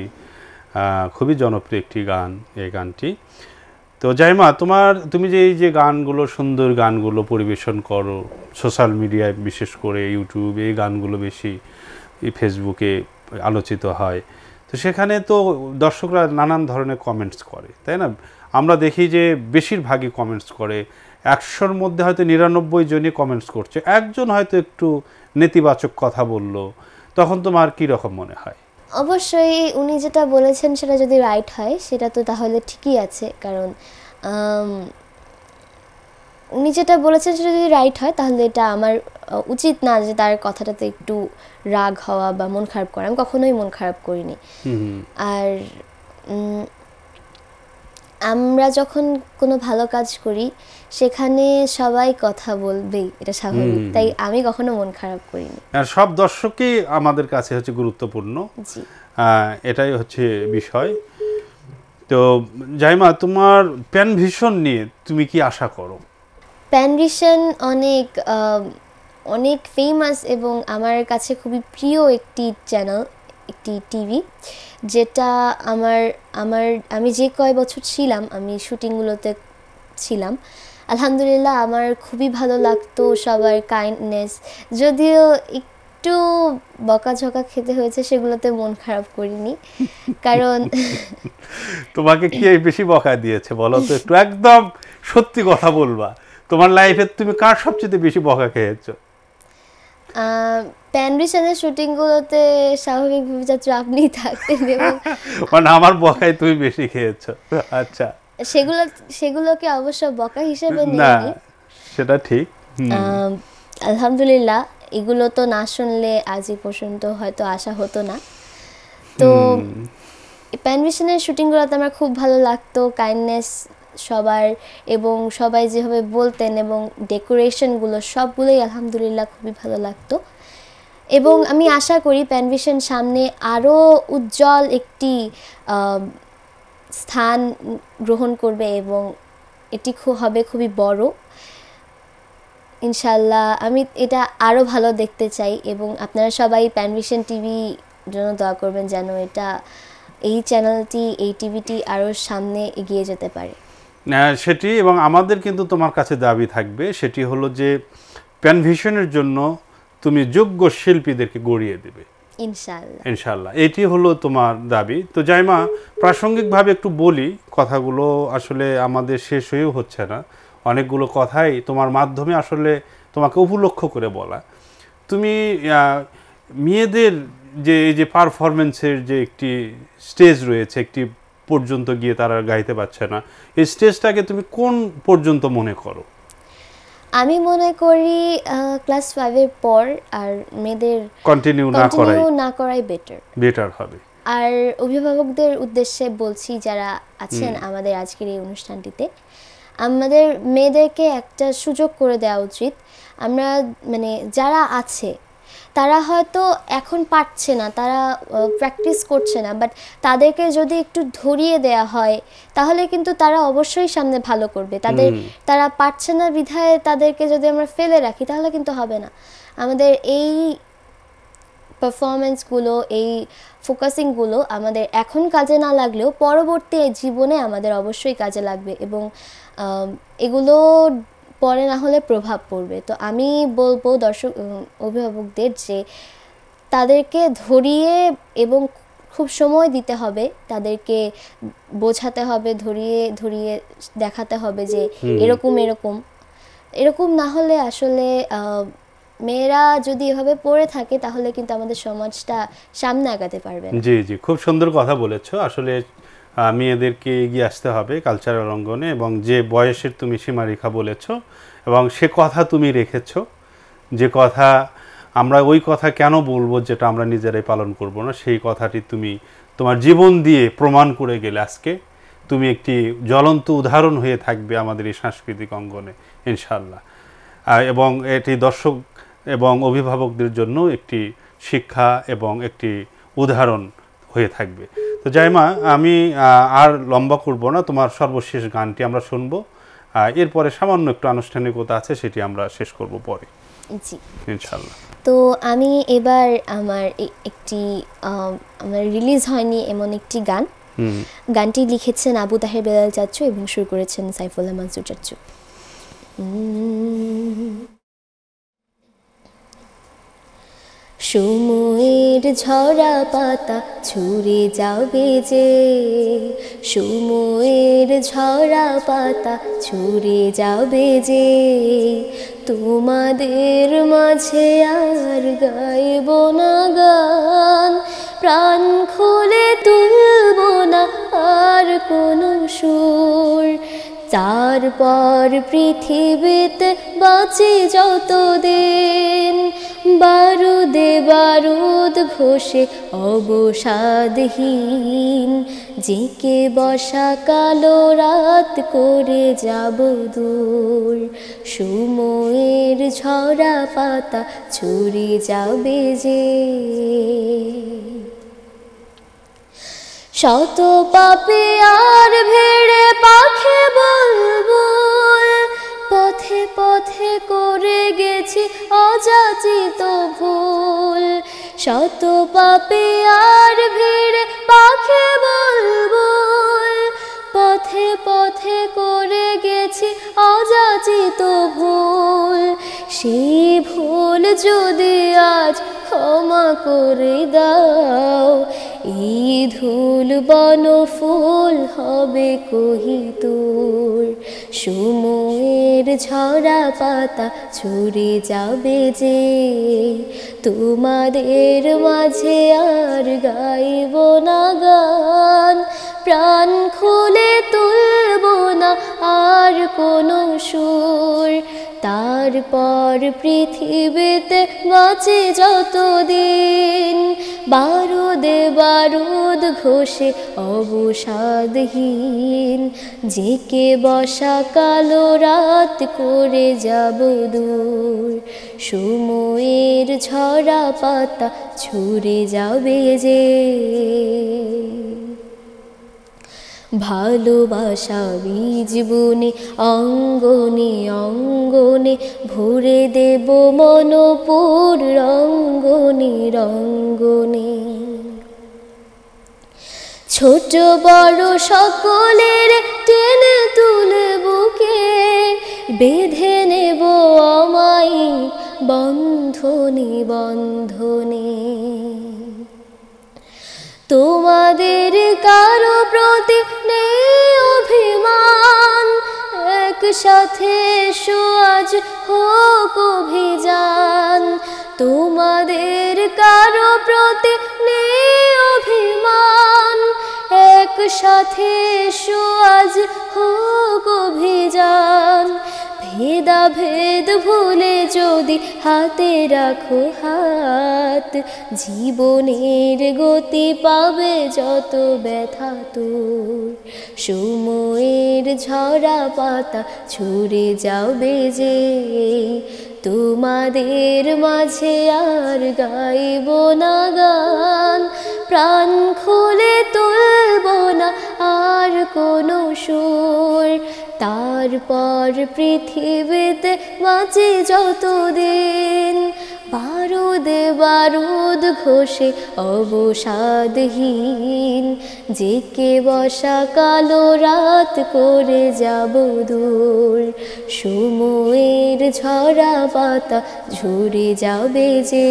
Speaker 1: খুবই জনপ্রিয় একটি গান এই গানটি তো জাইমা তোমার তুমি যে এই যে গানগুলো সুন্দর গানগুলো পরিবেশন করো সোশ্যাল মিডিয়ায় বিশেষ করে ইউটিউবে এই গানগুলো বেশি ফেসবুকে আলোচিত হয় তো সেখানে তো দর্শকরা নানান ধরনের কমেন্টস করে তাই না আমরা দেখি যে বেশিরভাগই কমেন্টস করে একশোর মধ্যে হয়তো নিরানব্বই জনই কমেন্টস করছে একজন হয়তো একটু নেতিবাচক কথা বলল তখন তোমার কী রকম মনে হয়
Speaker 2: অবশ্যই উনি যেটা বলেছেন সেটা যদি রাইট হয় সেটা তো তাহলে ঠিকই আছে কারণ উনি যেটা বলেছেন সেটা যদি রাইট হয় তাহলে এটা আমার উচিত না যে তার কথাটাতে একটু রাগ হওয়া বা মন খারাপ করা আমি কখনোই মন খারাপ করিনি আর আমরা যখন কোনো ভালো কাজ করি সেখানে সবাই কথা বলবেই এটা স্বাভাবিক তাই আমি কখনো মন খারাপ করিনি
Speaker 1: আর সব দর্শকই আমাদের কাছে হচ্ছে গুরুত্বপূর্ণ এটাই হচ্ছে বিষয় তো জাইমা তোমার প্যান ভিশন নিয়ে তুমি কি আশা করো
Speaker 2: প্যান ভিশন অনেক অনেক ফেমাস এবং আমার কাছে খুবই প্রিয় একটি চ্যানেল একটি টিভি যেটা আমার আমার আমি যে কয় বছর ছিলাম আমি শ্যুটিংগুলোতে ছিলাম আলহামদুলিল্লাহ আমার খুবই ভালো লাগতো সবার কাইন্ডনেস যদিও একটু বকাঝকা খেতে হয়েছে সেগুলোতে মন খারাপ করিনি কারণ
Speaker 1: তোমাকে কি বেশি বকা দিয়েছে বলো তো একটু একদম সত্যি কথা বলবা তোমার লাইফে তুমি কার সবচেয়ে বেশি বকা খেয়েছো
Speaker 2: প্যানভিশনের শুটিংগুলোতে স্বাভাবিক ভূমিচাত্র আপনিই থাকতেন এবং
Speaker 1: মানে আমার বকায় তুমি বেশি খেয়েছো আচ্ছা
Speaker 2: সেগুলো সেগুলোকে অবশ্য বকা হিসেবে না সেটা ঠিক আলহামদুলিল্লাহ এগুলো তো না শুনলে আজই পর্যন্ত হয়তো আশা হতো না তো প্যানভিশনের শুটিংগুলোতে আমার খুব ভালো লাগতো কাইন্ডনেস সবার এবং সবাই যেভাবে বলতেন এবং ডেকোরেশনগুলো সবগুলোই আলহামদুলিল্লাহ খুবই ভালো লাগতো এবং আমি আশা করি প্যানভিশন সামনে আরও উজ্জ্বল একটি স্থান গ্রহণ করবে এবং এটি খুব হবে খুবই বড় ইনশাল্লাহ আমি এটা আরও ভালো দেখতে চাই এবং আপনারা সবাই প্যানভিশন টিভি জন্য দয়া করবেন যেন এটা এই চ্যানেলটি এই টিভিটি আরও সামনে এগিয়ে যেতে পারে
Speaker 1: হ্যাঁ, সেটি এবং আমাদের কিন্তু তোমার কাছে দাবি থাকবে সেটি হলো যে প্যানভিশনের জন্য তুমি যোগ্য শিল্পীদেরকে গড়িয়ে দেবে ইনশাল্লাহ ইনশাল্লাহ এটি হলো তোমার দাবি তো জাইমা প্রাসঙ্গিকভাবে একটু বলি কথাগুলো আসলে আমাদের শেষ হয়েও হচ্ছে না অনেকগুলো কথাই তোমার মাধ্যমে আসলে তোমাকে উপলক্ষ করে বলা তুমি মেয়েদের যে এই যে পারফরমেন্সের যে একটি স্টেজ রয়েছে একটি পর্যন্ত গিয়ে তারা গাইতে পারছে না এই স্টেজটাকে তুমি কোন পর্যন্ত মনে করো
Speaker 2: আমি মনে করি ক্লাস ফাইভের পর আর মেয়েদের
Speaker 1: কন্টিনিউ না করাই
Speaker 2: না করাই বেটার বেটার হবে আর অভিভাবকদের উদ্দেশ্যে বলছি যারা আছেন আমাদের আজকের এই অনুষ্ঠানটিতে আমাদের মেয়েদেরকে একটা সুযোগ করে দেওয়া উচিত আমরা মানে যারা আছে তারা হয়তো এখন পারছে না তারা প্র্যাকটিস করছে না বাট তাদেরকে যদি একটু ধরিয়ে দেয়া হয় তাহলে কিন্তু তারা অবশ্যই সামনে ভালো করবে তাদের তারা পারছে না বিধায় তাদেরকে যদি আমরা ফেলে রাখি তাহলে কিন্তু হবে না আমাদের এই পারফরমেন্সগুলো এই ফোকাসিংগুলো আমাদের এখন কাজে না লাগলেও পরবর্তী জীবনে আমাদের অবশ্যই কাজে লাগবে এবং এগুলো পরে না হলে প্রভাব পড়বে তো আমি বলবো দর্শক অভিভাবকদের যে তাদেরকে ধরিয়ে এবং খুব সময় দিতে হবে তাদেরকে বোঝাতে হবে ধরিয়ে ধরিয়ে দেখাতে হবে যে এরকম এরকম এরকম না হলে আসলে মেয়েরা যদি এভাবে পড়ে থাকে তাহলে কিন্তু আমাদের সমাজটা সামনে আগাতে পারবে জি
Speaker 1: জি খুব সুন্দর কথা বলেছো আসলে মেয়েদেরকে এগিয়ে আসতে হবে কালচারাল অঙ্গনে এবং যে বয়সের তুমি সীমারেখা বলেছ এবং সে কথা তুমি রেখেছ যে কথা আমরা ওই কথা কেন বলবো যেটা আমরা নিজেরাই পালন করব না সেই কথাটি তুমি তোমার জীবন দিয়ে প্রমাণ করে গেলে আজকে তুমি একটি জ্বলন্ত উদাহরণ হয়ে থাকবে আমাদের এই সাংস্কৃতিক অঙ্গনে ইনশাল্লাহ এবং এটি দর্শক এবং অভিভাবকদের জন্য একটি শিক্ষা এবং একটি উদাহরণ হয়ে থাকবে তো জাইমা আমি আর লম্বা করব না তোমার সর্বশেষ গানটি আমরা শুনবো এরপরে সামান্য একটু আনুষ্ঠানিকতা আছে সেটি আমরা শেষ করব পরে জি ইনশাআল্লাহ
Speaker 2: তো আমি এবার আমার একটি আমার রিলিজ হয়নি এমন একটি গান গানটি লিখেছেন আবু তাহের বেলাল চাচ্চু এবং শুরু করেছেন সাইফুল্লাহ মানসুর চাচ্চু সময়ের ঝরা পাতা ছুড়ে যাবে যে সময়ের ঝরা পাতা ছুড়ে যাবে যে তোমাদের মাঝে আর গাইব না গান প্রাণ খুলে তুলব না আর কোনো সুর তারপর পৃথিবীতে বাঁচে যতদিন বারুদে বারুদ ঘোষে অবসাদহীন জিকে বসা কালো রাত করে যাব দূর সময় মনের ঝরা পাতা ছুরি যাবে যে শত পাপে আর ভেড়ে পাখে বলব পথে পথে করে গেছি অযাচিত ভুল শত পাপে আর ভিড় পাখে বলবো পথে পথে করে গেছি অযাচিত ভুল সেই ভুল যদি আজ ক্ষমা করে দাও এই ধুল বন ফুল হবে কহিতুর সময়ের ঝরা পাতা ছুড়ে যাবে যে তোমাদের মাঝে আর গাইব না গান প্রাণ খুলে তুলব না আর কোনো সুর তারপর পৃথিবীতে বাঁচে যতদিন বারুদে বারুদ ঘষে অবসাদহীন কে বসা কালো রাত করে যাব দূর সময়ের ঝরা পাতা ছুড়ে যাবে যে ভালোবাসা বীজ বুনে অঙ্গনে অঙ্গনে ভরে দেব মনপুর রঙ্গনে রঙ্গনে ছোট বড় সকলের টেনে তুলে বুকে বেঁধে নেব আমায় বন্ধনে বন্ধনে তোমাদের কারো প্রতি নেই অভিমান একসাথে সোয়াজ হোক অভিযান তোমাদের কারো প্রতি নেই অভিমান একসাথে সোয়াজ হোক অভিযান ভেদা ভেদ ভুলে যদি হাতে রাখো হাত জীবনের গতি পাবে যত ব্যথা তো সময়ের ঝরা পাতা ছুড়ে যাবে যে তোমাদের মাঝে আর গাইব না গান প্রাণ খুলে তুলব না আর কোনো সুর তারপর পৃথিবীতে বাঁচি যতদিন বারুদ বারুদ ঘোষে অবসাদহীন যে কে বসা কালো রাত করে যাব দূর সময়ের ঝরা পাতা ঝুরে যাবে যে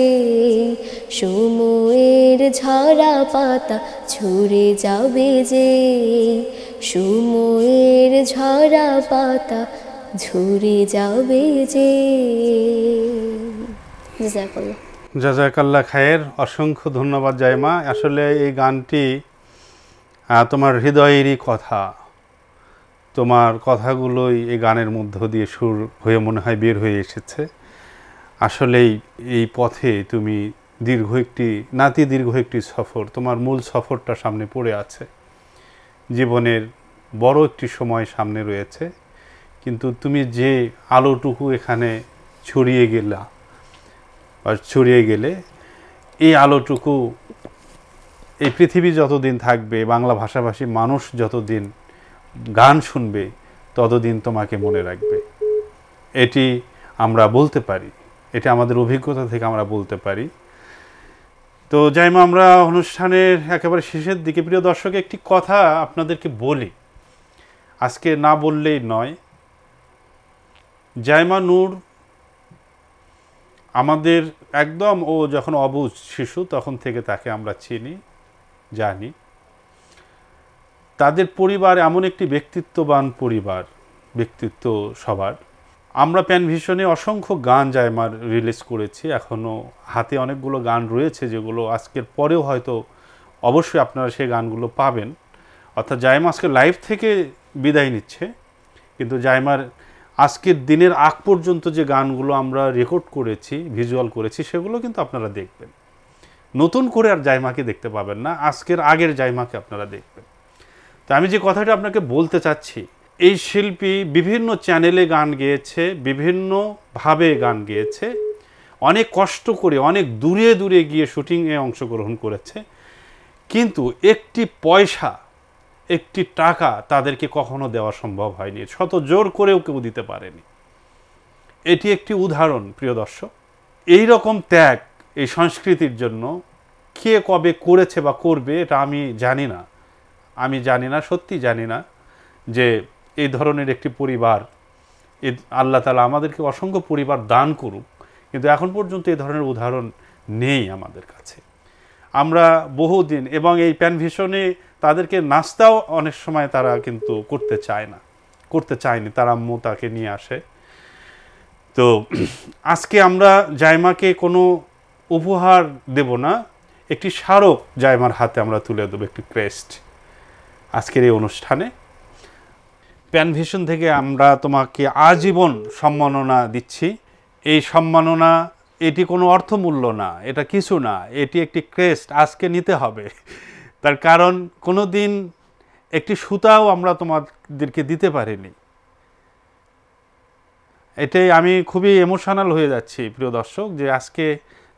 Speaker 2: সময়ের ঝরা পাতা ঝুরে যাবে যে সময়ের ঝরা পাতা ঝুরে যাবে যে
Speaker 1: জাজাকাল্লা খায়ের অসংখ্য ধন্যবাদ জায়মা আসলে এই গানটি তোমার হৃদয়েরই কথা তোমার কথাগুলোই এই গানের মধ্য দিয়ে সুর হয়ে মনে হয় বের হয়ে এসেছে আসলেই এই পথে তুমি দীর্ঘ একটি নাতি দীর্ঘ একটি সফর তোমার মূল সফরটা সামনে পড়ে আছে জীবনের বড় একটি সময় সামনে রয়েছে কিন্তু তুমি যে আলোটুকু এখানে ছড়িয়ে গেলা বা ছড়িয়ে গেলে এই আলোটুকু এই পৃথিবী যতদিন থাকবে বাংলা ভাষাভাষী মানুষ যতদিন গান শুনবে ততদিন তোমাকে মনে রাখবে এটি আমরা বলতে পারি এটি আমাদের অভিজ্ঞতা থেকে আমরা বলতে পারি তো যাইমা আমরা অনুষ্ঠানের একেবারে শেষের দিকে প্রিয় দর্শক একটি কথা আপনাদেরকে বলি আজকে না বললেই নয় জাইমা নূর আমাদের একদম ও যখন অবুজ শিশু তখন থেকে তাকে আমরা চিনি জানি তাদের পরিবার এমন একটি ব্যক্তিত্ববান পরিবার ব্যক্তিত্ব সবার আমরা প্যান ভিশনে অসংখ্য গান জায়মার রিলিজ করেছি এখনও হাতে অনেকগুলো গান রয়েছে যেগুলো আজকের পরেও হয়তো অবশ্যই আপনারা সেই গানগুলো পাবেন অর্থাৎ জায়মা আজকে লাইভ থেকে বিদায় নিচ্ছে কিন্তু জায়মার আজকের দিনের আগ পর্যন্ত যে গানগুলো আমরা রেকর্ড করেছি ভিজুয়াল করেছি সেগুলো কিন্তু আপনারা দেখবেন নতুন করে আর জায়মাকে দেখতে পাবেন না আজকের আগের জায়মাকে আপনারা দেখবেন তো আমি যে কথাটা আপনাকে বলতে চাচ্ছি এই শিল্পী বিভিন্ন চ্যানেলে গান গেয়েছে বিভিন্নভাবে গান গেয়েছে অনেক কষ্ট করে অনেক দূরে দূরে গিয়ে শুটিংয়ে অংশগ্রহণ করেছে কিন্তু একটি পয়সা একটি টাকা তাদেরকে কখনো দেওয়া সম্ভব হয়নি শত জোর করেও কেউ দিতে পারেনি এটি একটি উদাহরণ প্রিয় দর্শক এই রকম ত্যাগ এই সংস্কৃতির জন্য কে কবে করেছে বা করবে এটা আমি জানি না আমি জানি না সত্যি জানি না যে এই ধরনের একটি পরিবার এ আল্লাহ তালা আমাদেরকে অসংখ্য পরিবার দান করুক কিন্তু এখন পর্যন্ত এই ধরনের উদাহরণ নেই আমাদের কাছে আমরা বহুদিন এবং এই প্যানভিশনে তাদেরকে নাস্তাও অনেক সময় তারা কিন্তু করতে চায় না করতে চায়নি তারা আম্মু তাকে নিয়ে আসে তো আজকে আমরা জায়মাকে কোনো উপহার দেব না একটি স্মারক জায়মার হাতে আমরা তুলে দেবো একটি ক্রেস্ট আজকের এই অনুষ্ঠানে প্যানভিশন থেকে আমরা তোমাকে আজীবন সম্মাননা দিচ্ছি এই সম্মাননা এটি কোনো অর্থমূল্য না এটা কিছু না এটি একটি ক্রেস্ট আজকে নিতে হবে তার কারণ কোনো দিন একটি সুতাও আমরা তোমাদেরকে দিতে পারিনি এটাই আমি খুবই ইমোশনাল হয়ে যাচ্ছি প্রিয় দর্শক যে আজকে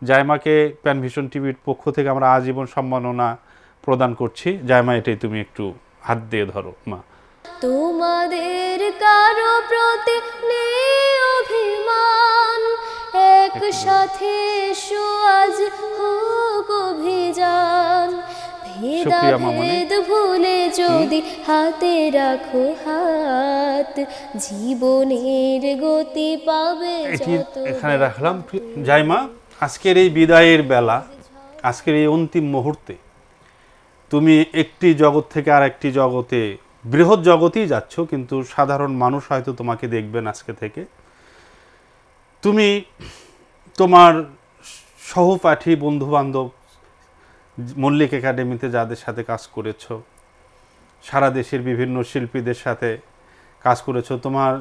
Speaker 1: জায়মাকে প্যানভিশন টিভির পক্ষ থেকে আমরা আজীবন সম্মাননা প্রদান করছি জায়মা এটাই তুমি একটু হাত দিয়ে ধরো মা
Speaker 2: তোমাদের কারো প্রতি নেই অভিমান একসাথে সোয়াজ হোক অভিযান ভেদাভেদ ভুলে যদি হাতে রাখো হাত জীবনের গতি পাবে
Speaker 1: এখানে রাখলাম জাইমা আজকের এই বিদায়ের বেলা আজকের এই অন্তিম মুহূর্তে তুমি একটি জগৎ থেকে আর একটি জগতে বৃহৎ জগতেই যাচ্ছ কিন্তু সাধারণ মানুষ হয়তো তোমাকে দেখবেন আজকে থেকে তুমি তোমার সহপাঠী বন্ধুবান্ধব মল্লিক একাডেমিতে যাদের সাথে কাজ করেছ সারা দেশের বিভিন্ন শিল্পীদের সাথে কাজ করেছো তোমার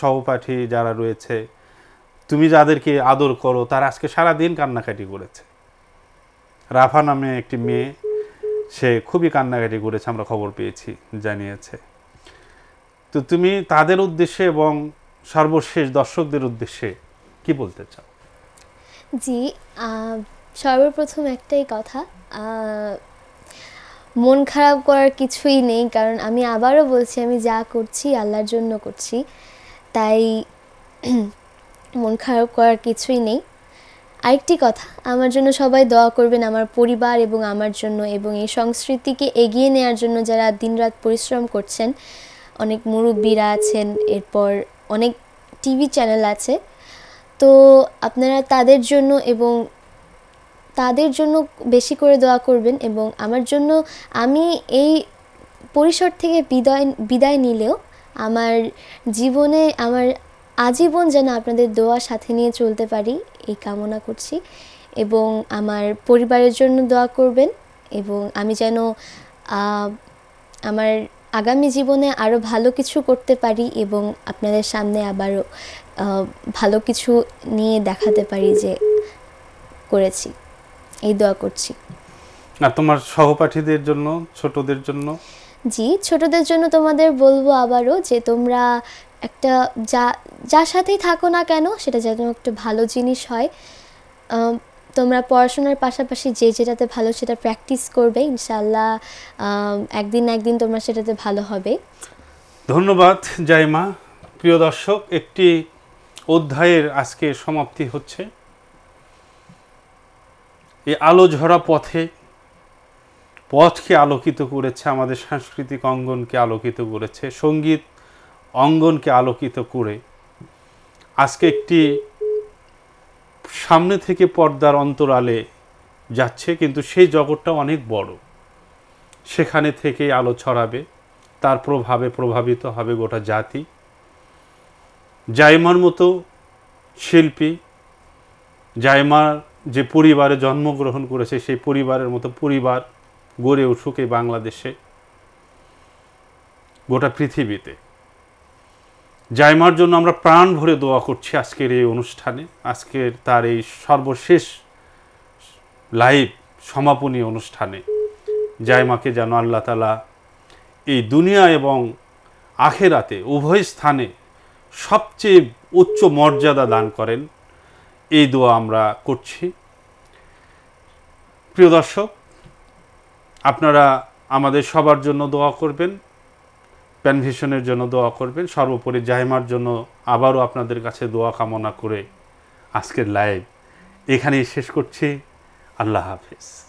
Speaker 1: সহপাঠী যারা রয়েছে তুমি যাদেরকে আদর করো তারা আজকে সারা দিন কান্নাকাটি করেছে রাফা নামে একটি মেয়ে সে খুবই কান্নাকাটি করেছে আমরা খবর পেয়েছি জানিয়েছে তো তুমি তাদের উদ্দেশ্যে এবং সর্বশেষ দর্শকদের উদ্দেশ্যে কি বলতে চাও
Speaker 2: জি সর্বপ্রথম একটাই কথা মন খারাপ করার কিছুই নেই কারণ আমি আবারও বলছি আমি যা করছি আল্লাহর জন্য করছি তাই মন খারাপ করার কিছুই নেই আরেকটি কথা আমার জন্য সবাই দোয়া করবেন আমার পরিবার এবং আমার জন্য এবং এই সংস্কৃতিকে এগিয়ে নেওয়ার জন্য যারা দিনরাত পরিশ্রম করছেন অনেক মুরব্বীরা আছেন এরপর অনেক টিভি চ্যানেল আছে তো আপনারা তাদের জন্য এবং তাদের জন্য বেশি করে দোয়া করবেন এবং আমার জন্য আমি এই পরিসর থেকে বিদায় বিদায় নিলেও আমার জীবনে আমার আজীবন যেন আপনাদের দোয়া সাথে নিয়ে চলতে পারি এই কামনা করছি এবং আমার পরিবারের জন্য দোয়া করবেন এবং আমি যেন আমার আগামী জীবনে আরও ভালো কিছু করতে পারি এবং আপনাদের সামনে আবারও ভালো কিছু নিয়ে দেখাতে পারি যে করেছি এই দোয়া করছি
Speaker 1: না তোমার সহপাঠীদের জন্য ছোটদের জন্য
Speaker 2: জি ছোটদের জন্য তোমাদের বলবো আবারও যে তোমরা একটা যা যার সাথেই থাকো না কেন সেটা যেন একটা ভালো জিনিস হয় তোমরা পড়াশোনার পাশাপাশি যে যেটাতে ভালো সেটা প্র্যাকটিস করবে ইনশাল্লাহ একদিন না একদিন তোমরা সেটাতে ভালো হবে
Speaker 1: ধন্যবাদ জাইমা প্রিয় দর্শক একটি অধ্যায়ের আজকে সমাপ্তি হচ্ছে এই আলো ঝরা পথে পথকে আলোকিত করেছে আমাদের সাংস্কৃতিক অঙ্গনকে আলোকিত করেছে সঙ্গীত অঙ্গনকে আলোকিত করে আজকে একটি সামনে থেকে পর্দার অন্তরালে যাচ্ছে কিন্তু সেই জগৎটা অনেক বড় সেখানে থেকেই আলো ছড়াবে তার প্রভাবে প্রভাবিত হবে গোটা জাতি জাইমার মতো শিল্পী জাইমার যে পরিবারে জন্মগ্রহণ করেছে সেই পরিবারের মতো পরিবার গড়ে উঠুক এই বাংলাদেশে গোটা পৃথিবীতে জাইমার জন্য আমরা প্রাণ ভরে দোয়া করছি আজকের এই অনুষ্ঠানে আজকের তার এই সর্বশেষ লাইভ সমাপনী অনুষ্ঠানে জাইমাকে যেন আল্লাহ তালা এই দুনিয়া এবং আখেরাতে উভয় স্থানে সবচেয়ে উচ্চ মর্যাদা দান করেন এই দোয়া আমরা করছি প্রিয় দর্শক আপনারা আমাদের সবার জন্য দোয়া করবেন কনভিশনের জন্য দোয়া করবেন সর্বোপরি জাহেমার জন্য আবারও আপনাদের কাছে দোয়া কামনা করে আজকের লাইভ এখানেই শেষ করছি আল্লাহ হাফিজ